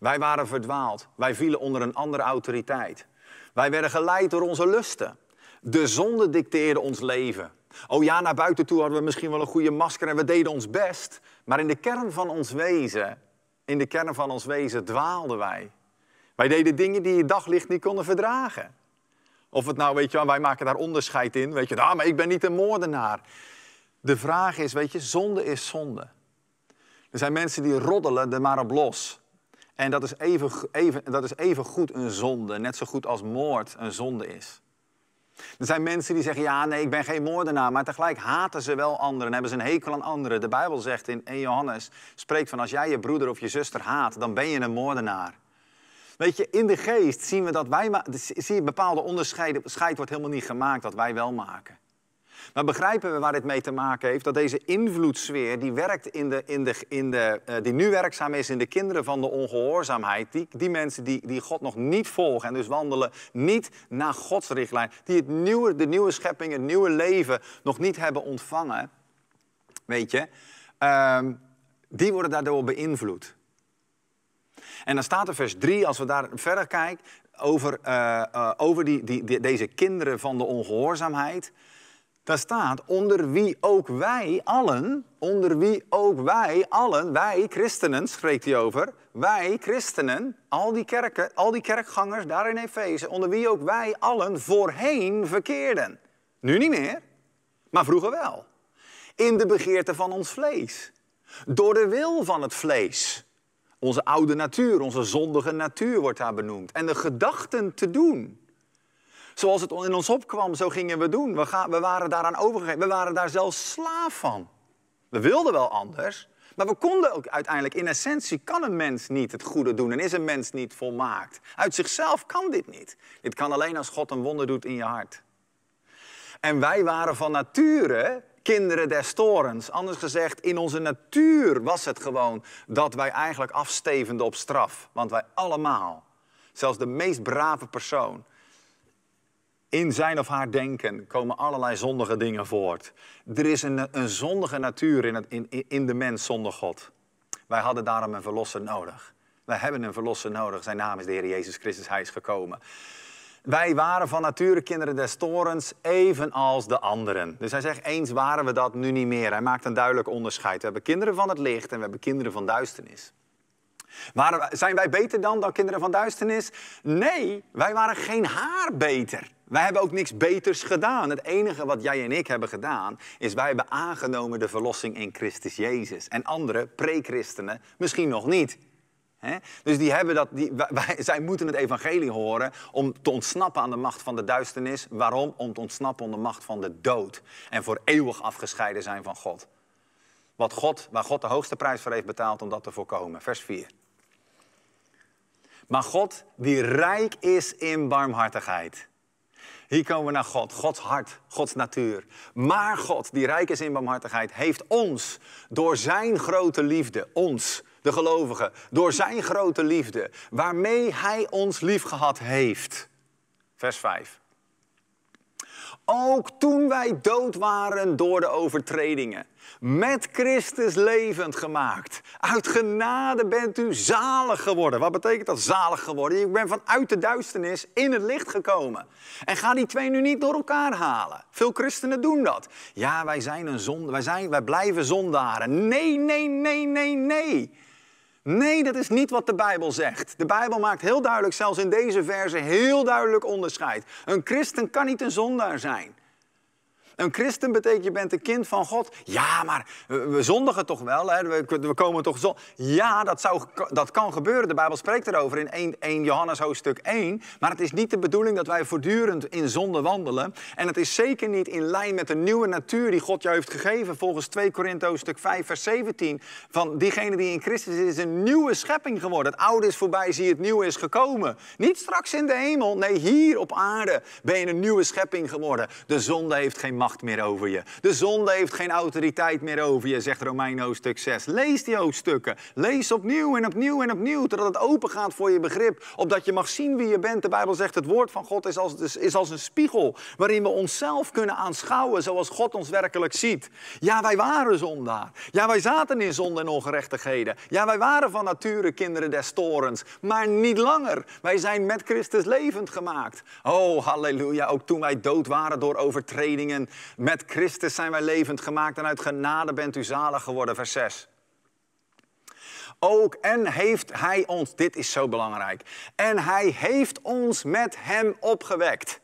Wij waren verdwaald. Wij vielen onder een andere autoriteit. Wij werden geleid door onze lusten. De zonde dicteerde ons leven. Oh ja, naar buiten toe hadden we misschien wel een goede masker en we deden ons best. Maar in de kern van ons wezen, in de kern van ons wezen dwaalden wij. Wij deden dingen die het daglicht niet konden verdragen. Of het nou, weet je wij maken daar onderscheid in. Weet je, nou, maar ik ben niet een moordenaar. De vraag is, weet je, zonde is zonde. Er zijn mensen die roddelen er maar op los. En dat is even, even, dat is even goed een zonde, net zo goed als moord een zonde is. Er zijn mensen die zeggen, ja, nee, ik ben geen moordenaar, maar tegelijk haten ze wel anderen, hebben ze een hekel aan anderen. De Bijbel zegt in 1 Johannes, spreekt van als jij je broeder of je zuster haat, dan ben je een moordenaar. Weet je, in de geest zien we dat wij... Dus zie je, bepaalde onderscheid wordt helemaal niet gemaakt wat wij wel maken. Maar begrijpen we waar dit mee te maken heeft? Dat deze invloedssfeer die, werkt in de, in de, in de, eh, die nu werkzaam is in de kinderen van de ongehoorzaamheid. Die, die mensen die, die God nog niet volgen en dus wandelen niet naar Gods richtlijn. Die het nieuwe, de nieuwe schepping, het nieuwe leven nog niet hebben ontvangen. Weet je, ehm, die worden daardoor beïnvloed. En dan staat er vers 3, als we daar verder kijken, over, eh, eh, over die, die, deze kinderen van de ongehoorzaamheid. Daar staat, onder wie ook wij allen, onder wie ook wij allen, wij christenen, spreekt hij over, wij christenen, al die kerken, al die kerkgangers daar in Efeze, onder wie ook wij allen voorheen verkeerden. Nu niet meer, maar vroeger wel. In de begeerte van ons vlees. Door de wil van het vlees. Onze oude natuur, onze zondige natuur wordt daar benoemd. En de gedachten te doen. Zoals het in ons opkwam, zo gingen we doen. We, we waren daaraan overgegeven. We waren daar zelfs slaaf van. We wilden wel anders, maar we konden ook uiteindelijk. In essentie kan een mens niet het goede doen en is een mens niet volmaakt. Uit zichzelf kan dit niet. Dit kan alleen als God een wonder doet in je hart. En wij waren van nature kinderen des torens. Anders gezegd, in onze natuur was het gewoon dat wij eigenlijk afstevenden op straf. Want wij allemaal, zelfs de meest brave persoon, in zijn of haar denken komen allerlei zondige dingen voort. Er is een, een zondige natuur in, het, in, in de mens zonder God. Wij hadden daarom een verlosser nodig. Wij hebben een verlosser nodig. Zijn naam is de Heer Jezus Christus. Hij is gekomen. Wij waren van nature kinderen des torens, evenals de anderen. Dus hij zegt, eens waren we dat, nu niet meer. Hij maakt een duidelijk onderscheid. We hebben kinderen van het licht en we hebben kinderen van duisternis. Waren, zijn wij beter dan, dan kinderen van duisternis? Nee, wij waren geen haar beter. Wij hebben ook niks beters gedaan. Het enige wat jij en ik hebben gedaan, is wij hebben aangenomen de verlossing in Christus Jezus. En andere pre-christenen misschien nog niet. Dus die hebben dat, die, wij, zij moeten het evangelie horen om te ontsnappen aan de macht van de duisternis. Waarom? Om te ontsnappen aan de macht van de dood. En voor eeuwig afgescheiden zijn van God. Wat God, waar God de hoogste prijs voor heeft betaald om dat te voorkomen. Vers 4. Maar God, die rijk is in barmhartigheid. Hier komen we naar God, Gods hart, Gods natuur. Maar God, die rijk is in barmhartigheid, heeft ons door zijn grote liefde, ons, de gelovigen, door zijn grote liefde, waarmee hij ons liefgehad heeft. Vers 5. Ook toen wij dood waren door de overtredingen, met Christus levend gemaakt. Uit genade bent u zalig geworden. Wat betekent dat zalig geworden? Ik ben vanuit de duisternis in het licht gekomen. En ga die twee nu niet door elkaar halen. Veel christenen doen dat. Ja, wij zijn een zonde, wij, zijn, wij blijven zondaren. Nee, nee, nee, nee, nee. Nee, dat is niet wat de Bijbel zegt. De Bijbel maakt heel duidelijk, zelfs in deze verse, heel duidelijk onderscheid. Een christen kan niet een zondaar zijn. Een christen betekent je bent een kind van God. Ja, maar we zondigen toch wel, hè? We, komen toch zon. Ja, dat, zou, dat kan gebeuren. De Bijbel spreekt erover in 1, Johannes hoofdstuk 1. Maar het is niet de bedoeling dat wij voortdurend in zonde wandelen. En het is zeker niet in lijn met de nieuwe natuur die God jou heeft gegeven. Volgens 2 Korinthe hoofdstuk 5 vers 17. Van diegene die in Christus is, is een nieuwe schepping geworden. Het oude is voorbij, zie het nieuwe is gekomen. Niet straks in de hemel, nee hier op aarde ben je een nieuwe schepping geworden. De zonde heeft geen macht macht meer over je. De zonde heeft geen autoriteit meer over je, zegt Romein hoofdstuk 6. Lees die hoofdstukken. Lees opnieuw en opnieuw en opnieuw, totdat het open gaat voor je begrip. Opdat je mag zien wie je bent. De Bijbel zegt, het woord van God is als, dus, is als een spiegel... waarin we onszelf kunnen aanschouwen zoals God ons werkelijk ziet. Ja, wij waren zondaar. Ja, wij zaten in zonde en ongerechtigheden. Ja, wij waren van nature kinderen des torens. Maar niet langer. Wij zijn met Christus levend gemaakt. Oh, halleluja. Ook toen wij dood waren door overtredingen met Christus zijn wij levend gemaakt en uit genade bent u zalig geworden. Vers 6. Ook en heeft hij ons, dit is zo belangrijk, en hij heeft ons met hem opgewekt.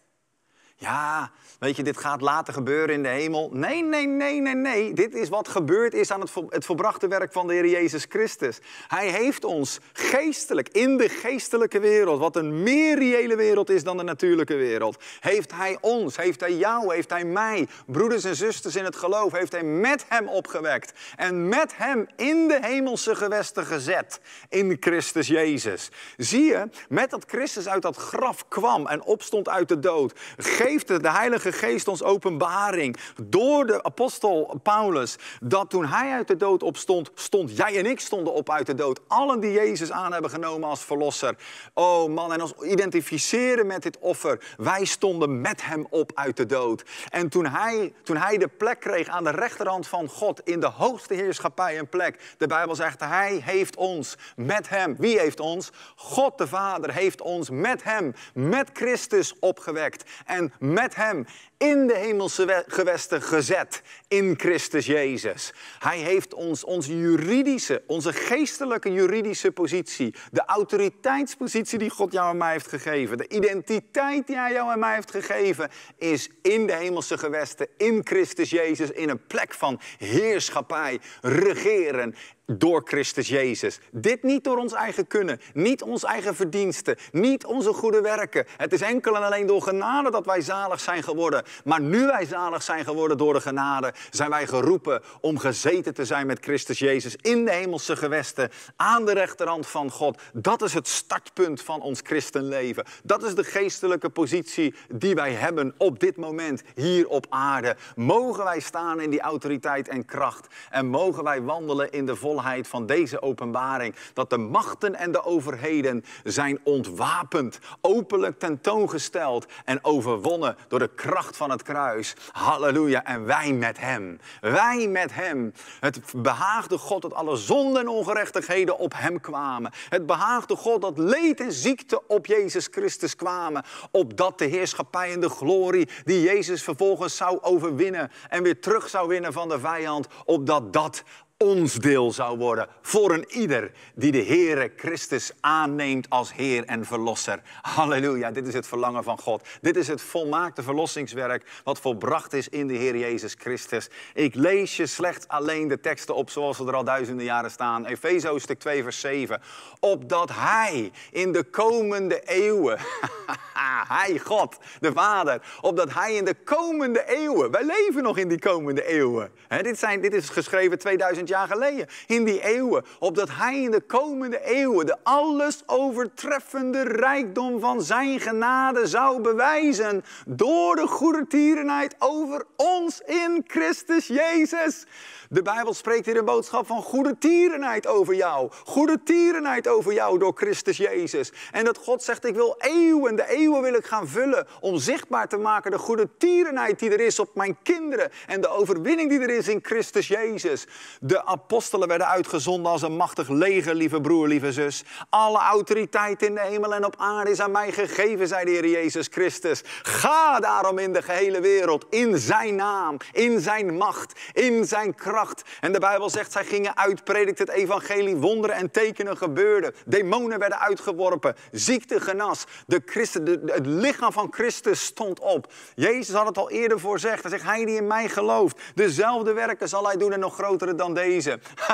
Ja, weet je, dit gaat later gebeuren in de hemel. Nee, nee, nee, nee, nee. Dit is wat gebeurd is aan het, vo het volbrachte werk van de Heer Jezus Christus. Hij heeft ons geestelijk, in de geestelijke wereld, wat een meer reële wereld is dan de natuurlijke wereld, heeft Hij ons, heeft Hij jou, heeft Hij mij, broeders en zusters in het geloof, heeft Hij met Hem opgewekt. En met Hem in de hemelse gewesten gezet, in Christus Jezus. Zie je, met dat Christus uit dat graf kwam en opstond uit de dood, geestelijk geeft de Heilige Geest ons openbaring door de apostel Paulus. Dat toen hij uit de dood opstond, stond jij en ik stonden op uit de dood. Allen die Jezus aan hebben genomen als verlosser. Oh man, en ons identificeren met dit offer. Wij stonden met hem op uit de dood. En toen hij, toen hij de plek kreeg aan de rechterhand van God in de hoogste heerschappij een plek. De Bijbel zegt, hij heeft ons met hem. Wie heeft ons? God de Vader heeft ons met hem, met Christus opgewekt. En met hem in de hemelse gewesten gezet in Christus Jezus. Hij heeft ons onze juridische, onze geestelijke juridische positie, de autoriteitspositie die God jou en mij heeft gegeven, de identiteit die hij jou en mij heeft gegeven, is in de hemelse gewesten in Christus Jezus in een plek van heerschappij, regeren, door Christus Jezus. Dit niet door ons eigen kunnen, niet ons eigen verdiensten, niet onze goede werken. Het is enkel en alleen door genade dat wij zalig zijn geworden. Maar nu wij zalig zijn geworden door de genade, zijn wij geroepen om gezeten te zijn met Christus Jezus in de hemelse gewesten, aan de rechterhand van God. Dat is het startpunt van ons christenleven. Dat is de geestelijke positie die wij hebben op dit moment hier op aarde. Mogen wij staan in die autoriteit en kracht en mogen wij wandelen in de volheid van deze openbaring. Dat de machten en de overheden zijn ontwapend, openlijk tentoongesteld en overwonnen door de kracht van het kruis. Halleluja. En wij met hem. Wij met hem. Het behaagde God dat alle zonden en ongerechtigheden op hem kwamen. Het behaagde God dat leed en ziekte op Jezus Christus kwamen. Opdat de heerschappij en de glorie die Jezus vervolgens zou overwinnen en weer terug zou winnen van de vijand, opdat dat ons deel zou worden voor een ieder die de Heere Christus aanneemt als Heer en Verlosser. Halleluja, dit is het verlangen van God. Dit is het volmaakte verlossingswerk wat volbracht is in de Heer Jezus Christus. Ik lees je slechts alleen de teksten op zoals ze er al duizenden jaren staan. Efezo stuk 2 vers 7. Opdat Hij in de komende eeuwen, Hij God, de Vader, opdat Hij in de komende eeuwen, wij leven nog in die komende eeuwen. dit, zijn, dit is geschreven 2000 jaar jaar geleden, in die eeuwen, opdat hij in de komende eeuwen de alles overtreffende rijkdom van zijn genade zou bewijzen door de goede tierenheid over ons in Christus Jezus. De Bijbel spreekt hier een boodschap van goede tierenheid over jou. Goede tierenheid over jou door Christus Jezus. En dat God zegt, ik wil eeuwen, de eeuwen wil ik gaan vullen om zichtbaar te maken de goede tierenheid die er is op mijn kinderen en de overwinning die er is in Christus Jezus. De apostelen werden uitgezonden als een machtig leger, lieve broer, lieve zus. Alle autoriteit in de hemel en op aarde is aan mij gegeven, zei de Heer Jezus Christus. Ga daarom in de gehele wereld, in zijn naam, in zijn macht, in zijn kracht. En de Bijbel zegt, zij gingen uit, predikte het evangelie, wonderen en tekenen gebeurden. Demonen werden uitgeworpen, ziekte genas. De Christen, het lichaam van Christus stond op. Jezus had het al eerder voorzegd. Hij hij die in mij gelooft, dezelfde werken zal hij doen en nog grotere dan deze deze.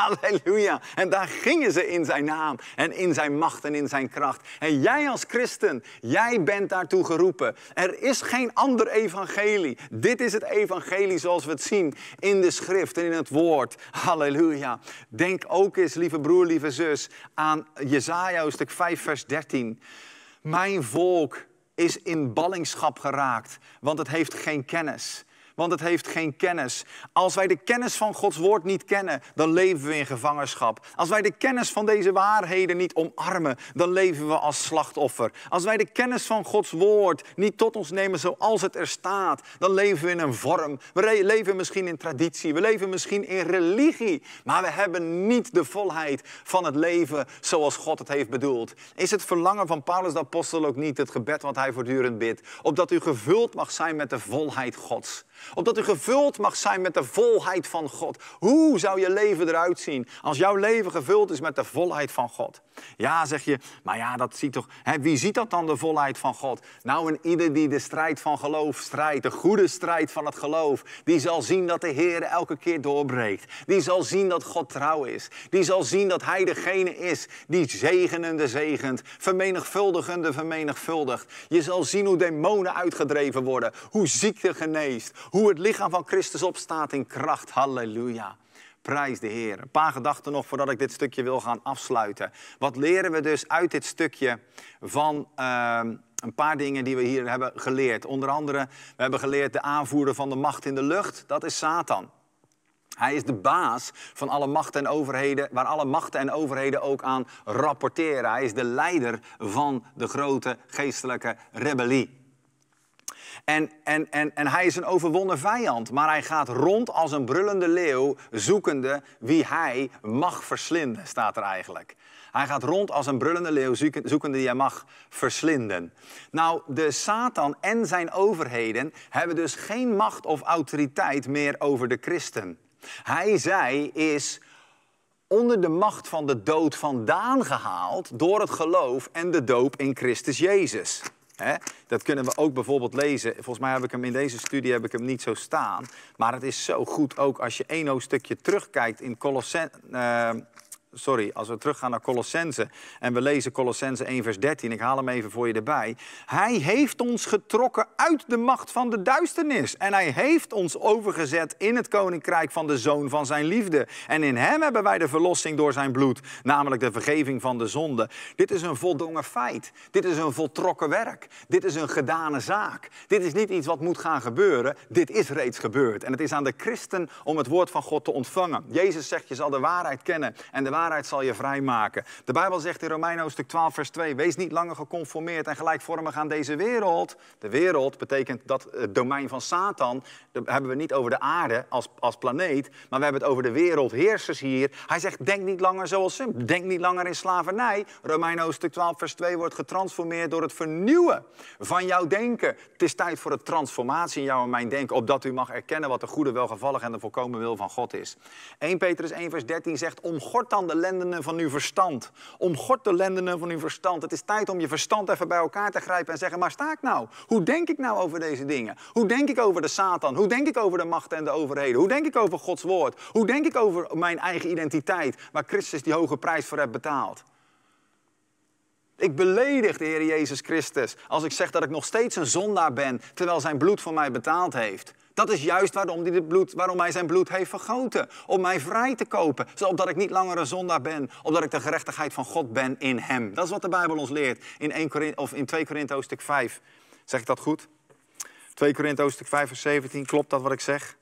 Halleluja. En daar gingen ze in zijn naam en in zijn macht en in zijn kracht. En jij als christen, jij bent daartoe geroepen. Er is geen ander evangelie. Dit is het evangelie zoals we het zien in de schrift en in het woord. Halleluja. Denk ook eens, lieve broer, lieve zus, aan Jezaja hoofdstuk 5 vers 13. Mijn volk is in ballingschap geraakt, want het heeft geen kennis want het heeft geen kennis. Als wij de kennis van Gods woord niet kennen, dan leven we in gevangenschap. Als wij de kennis van deze waarheden niet omarmen, dan leven we als slachtoffer. Als wij de kennis van Gods woord niet tot ons nemen zoals het er staat, dan leven we in een vorm. We leven misschien in traditie, we leven misschien in religie, maar we hebben niet de volheid van het leven zoals God het heeft bedoeld. Is het verlangen van Paulus de apostel ook niet het gebed wat hij voortdurend bidt, opdat u gevuld mag zijn met de volheid Gods. Opdat u gevuld mag zijn met de volheid van God. Hoe zou je leven eruit zien als jouw leven gevuld is met de volheid van God? Ja, zeg je, maar ja, dat ziet toch. Hè, wie ziet dat dan, de volheid van God? Nou, en ieder die de strijd van geloof strijdt, de goede strijd van het geloof, die zal zien dat de Heer elke keer doorbreekt. Die zal zien dat God trouw is. Die zal zien dat Hij degene is die zegenende zegent, vermenigvuldigende vermenigvuldigt. Je zal zien hoe demonen uitgedreven worden, hoe ziekte geneest hoe het lichaam van Christus opstaat in kracht. Halleluja. Prijs de Heer. Een paar gedachten nog voordat ik dit stukje wil gaan afsluiten. Wat leren we dus uit dit stukje van ehm, een paar dingen die we hier hebben geleerd? Onder andere, we hebben geleerd de aanvoerder van de macht in de lucht. Dat is Satan. Hij is de baas van alle machten en overheden, waar alle machten en overheden ook aan rapporteren. Hij is de leider van de grote geestelijke rebellie. En, en, en, en hij is een overwonnen vijand, maar hij gaat rond als een brullende leeuw, zoekende wie hij mag verslinden, staat er eigenlijk. Hij gaat rond als een brullende leeuw, zoekende die hij mag verslinden. Nou, de Satan en zijn overheden hebben dus geen macht of autoriteit meer over de christen. Hij, zij is onder de macht van de dood vandaan gehaald door het geloof en de doop in Christus Jezus. Dat kunnen we ook bijvoorbeeld lezen. Volgens mij heb ik hem in deze studie heb ik hem niet zo staan. Maar het is zo goed ook als je één stukje terugkijkt in Colossen... Eh, sorry, als we teruggaan naar Colossense en we lezen Colossense 1 vers 13, ik haal hem even voor je erbij. Hij heeft ons getrokken uit de macht van de duisternis en hij heeft ons overgezet in het koninkrijk van de zoon van zijn liefde. En in hem hebben wij de verlossing door zijn bloed, namelijk de vergeving van de zonde. Dit is een voldongen feit. Dit is een voltrokken werk. Dit is een gedane zaak. Dit is niet iets wat moet gaan gebeuren. Dit is reeds gebeurd. En het is aan de christen om het woord van God te ontvangen. Jezus zegt, je zal de waarheid kennen en de waarheid zal je vrijmaken. De Bijbel zegt in Romeinen hoofdstuk 12, vers 2: Wees niet langer geconformeerd en gelijkvormig aan deze wereld. De wereld betekent dat het eh, domein van Satan. Dat hebben we niet over de aarde als, als planeet, maar we hebben het over de wereldheersers hier. Hij zegt: Denk niet langer zoals ze. Denk niet langer in slavernij. Romeinen hoofdstuk 12, vers 2 wordt getransformeerd door het vernieuwen van jouw denken. Het is tijd voor een transformatie in jouw en mijn denken, opdat u mag erkennen wat de goede, welgevallige en de volkomen wil van God is. 1 Petrus 1, vers 13 zegt: "Omgort dan de lendenen van uw verstand. Omgort de lendenen van uw verstand. Het is tijd om je verstand even bij elkaar te grijpen en zeggen: maar sta ik nou? Hoe denk ik nou over deze dingen? Hoe denk ik over de Satan? Hoe denk ik over de machten en de overheden? Hoe denk ik over Gods woord? Hoe denk ik over mijn eigen identiteit, waar Christus die hoge prijs voor heeft betaald? Ik beledig de Heer Jezus Christus als ik zeg dat ik nog steeds een zondaar ben, terwijl zijn bloed voor mij betaald heeft. Dat is juist waarom hij, bloed, waarom hij zijn bloed heeft vergoten. Om mij vrij te kopen. Zodat ik niet langer een zondaar ben. Omdat ik de gerechtigheid van God ben in hem. Dat is wat de Bijbel ons leert. In, 1 of in 2 Korinthe hoofdstuk 5. Zeg ik dat goed? 2 Korinthe hoofdstuk 5 vers 17. Klopt dat wat ik zeg?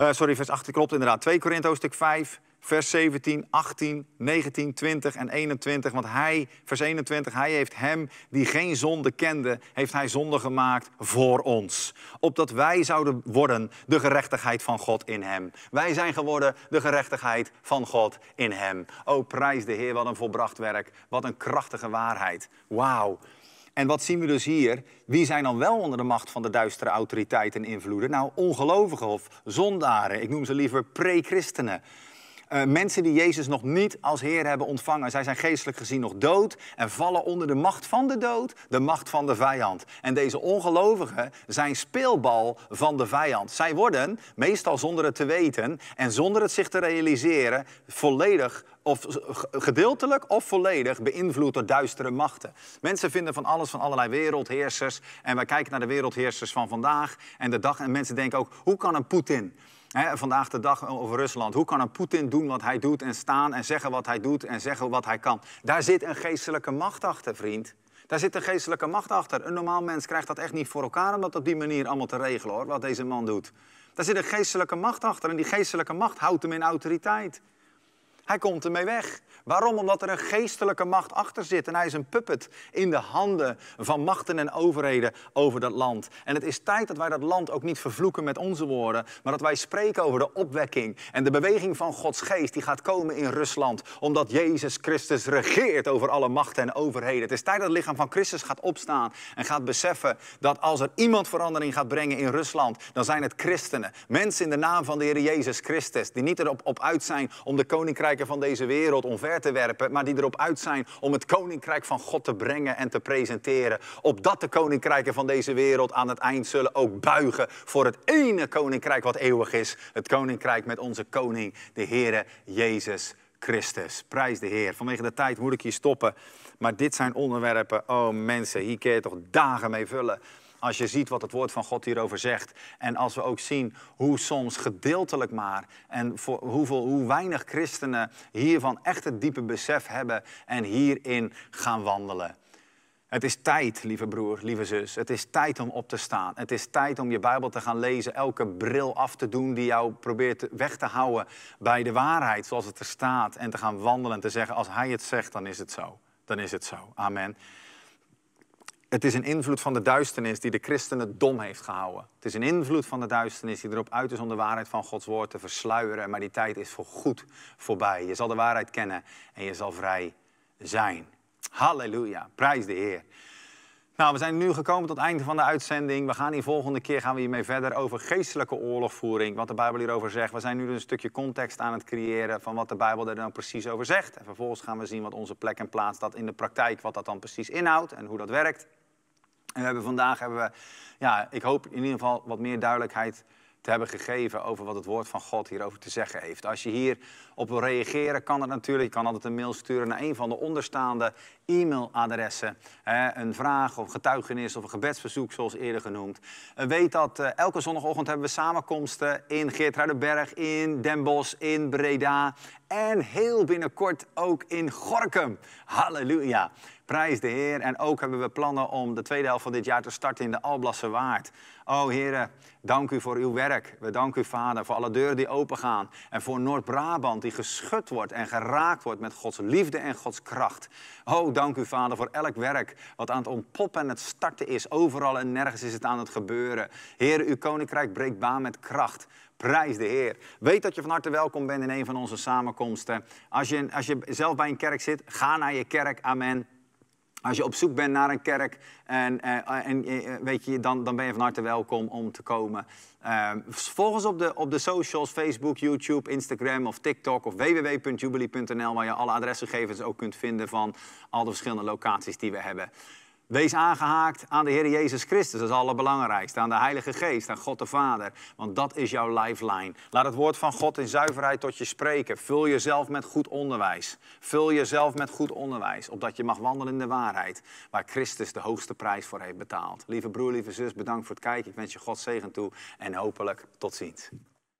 Uh, sorry, vers 18 klopt inderdaad. 2 Korinthe hoofdstuk 5 vers 17, 18, 19, 20 en 21. Want hij, vers 21, hij heeft hem die geen zonde kende, heeft hij zonde gemaakt voor ons. Opdat wij zouden worden de gerechtigheid van God in hem. Wij zijn geworden de gerechtigheid van God in hem. O prijs de Heer, wat een volbracht werk. Wat een krachtige waarheid. Wauw. En wat zien we dus hier? Wie zijn dan wel onder de macht van de duistere autoriteiten invloeden? Nou, ongelovigen of zondaren. Ik noem ze liever pre-christenen. Eh, mensen die Jezus nog niet als Heer hebben ontvangen. Zij zijn geestelijk gezien nog dood en vallen onder de macht van de dood, de macht van de vijand. En deze ongelovigen zijn speelbal van de vijand. Zij worden, meestal zonder het te weten en zonder het zich te realiseren, volledig of gedeeltelijk of volledig beïnvloed door duistere machten. Mensen vinden van alles van allerlei wereldheersers. En wij kijken naar de wereldheersers van vandaag en de dag. En mensen denken ook, hoe kan een Poetin? vandaag de dag over Rusland. Hoe kan een Poetin doen wat hij doet en staan en zeggen wat hij doet en zeggen wat hij kan? Daar zit een geestelijke macht achter, vriend. Daar zit een geestelijke macht achter. Een normaal mens krijgt dat echt niet voor elkaar om dat op die manier allemaal te regelen, hoor, wat deze man doet. Daar zit een geestelijke macht achter en die geestelijke macht houdt hem in autoriteit. Hij komt ermee weg. Waarom? Omdat er een geestelijke macht achter zit. En hij is een puppet in de handen van machten en overheden over dat land. En het is tijd dat wij dat land ook niet vervloeken met onze woorden, maar dat wij spreken over de opwekking en de beweging van Gods geest die gaat komen in Rusland, omdat Jezus Christus regeert over alle machten en overheden. Het is tijd dat het lichaam van Christus gaat opstaan en gaat beseffen dat als er iemand verandering gaat brengen in Rusland, dan zijn het christenen. Mensen in de naam van de Heer Jezus Christus, die niet erop op uit zijn om de koninkrijk van deze wereld omver te werpen, maar die erop uit zijn om het koninkrijk van God te brengen en te presenteren. Opdat de koninkrijken van deze wereld aan het eind zullen ook buigen voor het ene koninkrijk wat eeuwig is. Het koninkrijk met onze koning, de Heere Jezus Christus. Prijs de Heer. Vanwege de tijd moet ik hier stoppen. Maar dit zijn onderwerpen, oh mensen, hier kun je toch dagen mee vullen. Als je ziet wat het woord van God hierover zegt. En als we ook zien hoe soms gedeeltelijk maar. En voor hoeveel, hoe weinig christenen hiervan echt het diepe besef hebben. En hierin gaan wandelen. Het is tijd, lieve broer, lieve zus. Het is tijd om op te staan. Het is tijd om je Bijbel te gaan lezen. Elke bril af te doen die jou probeert weg te houden bij de waarheid zoals het er staat. En te gaan wandelen en te zeggen, als hij het zegt, dan is het zo. Dan is het zo. Amen. Het is een invloed van de duisternis die de christenen dom heeft gehouden. Het is een invloed van de duisternis die erop uit is om de waarheid van Gods woord te versluieren. Maar die tijd is voor goed voorbij. Je zal de waarheid kennen en je zal vrij zijn. Halleluja, prijs de Heer. Nou, we zijn nu gekomen tot het einde van de uitzending. We gaan hier volgende keer gaan we hiermee verder over geestelijke oorlogvoering. Wat de Bijbel hierover zegt. We zijn nu een stukje context aan het creëren van wat de Bijbel er dan nou precies over zegt. En vervolgens gaan we zien wat onze plek en plaats dat in de praktijk, wat dat dan precies inhoudt en hoe dat werkt. En we hebben vandaag, hebben we, ja, ik hoop in ieder geval wat meer duidelijkheid te hebben gegeven over wat het woord van God hierover te zeggen heeft. Als je hierop wil reageren, kan dat natuurlijk. Je kan altijd een mail sturen naar een van de onderstaande e-mailadressen. Een vraag of getuigenis of een gebedsverzoek, zoals eerder genoemd. Eh, weet dat eh, elke zondagochtend hebben we samenkomsten in Geertruidenberg, in Den Bosch, in Breda. En heel binnenkort ook in Gorkum. Halleluja. Prijs de Heer. En ook hebben we plannen om de tweede helft van dit jaar te starten in de Alblasse Waard. O oh, Heere, dank u voor uw werk. We danken u, Vader, voor alle deuren die opengaan. En voor Noord-Brabant die geschud wordt en geraakt wordt met Gods liefde en Gods kracht. O, oh, dank u, Vader, voor elk werk wat aan het ontpoppen en het starten is. Overal en nergens is het aan het gebeuren. Heere, uw koninkrijk breekt baan met kracht. Prijs de Heer. Weet dat je van harte welkom bent in een van onze samenkomsten. Als je, als je zelf bij een kerk zit, ga naar je kerk. Amen. Als je op zoek bent naar een kerk, en, eh, en, eh, eh, weet je, dan, dan ben je van harte welkom om te komen. Uh, volg ons op de, op de socials, Facebook, YouTube, Instagram of TikTok of www.jubilee.nl, waar je alle adresgegevens ook kunt vinden van al de verschillende locaties die we hebben. Wees aangehaakt aan de Heer Jezus Christus, dat is het allerbelangrijkste. Aan de Heilige Geest, aan God de Vader. Want dat is jouw lifeline. Laat het woord van God in zuiverheid tot je spreken. Vul jezelf met goed onderwijs. Vul jezelf met goed onderwijs, opdat je mag wandelen in de waarheid. Waar Christus de hoogste prijs voor heeft betaald. Lieve broer, lieve zus, bedankt voor het kijken. Ik wens je God zegen toe en hopelijk tot ziens.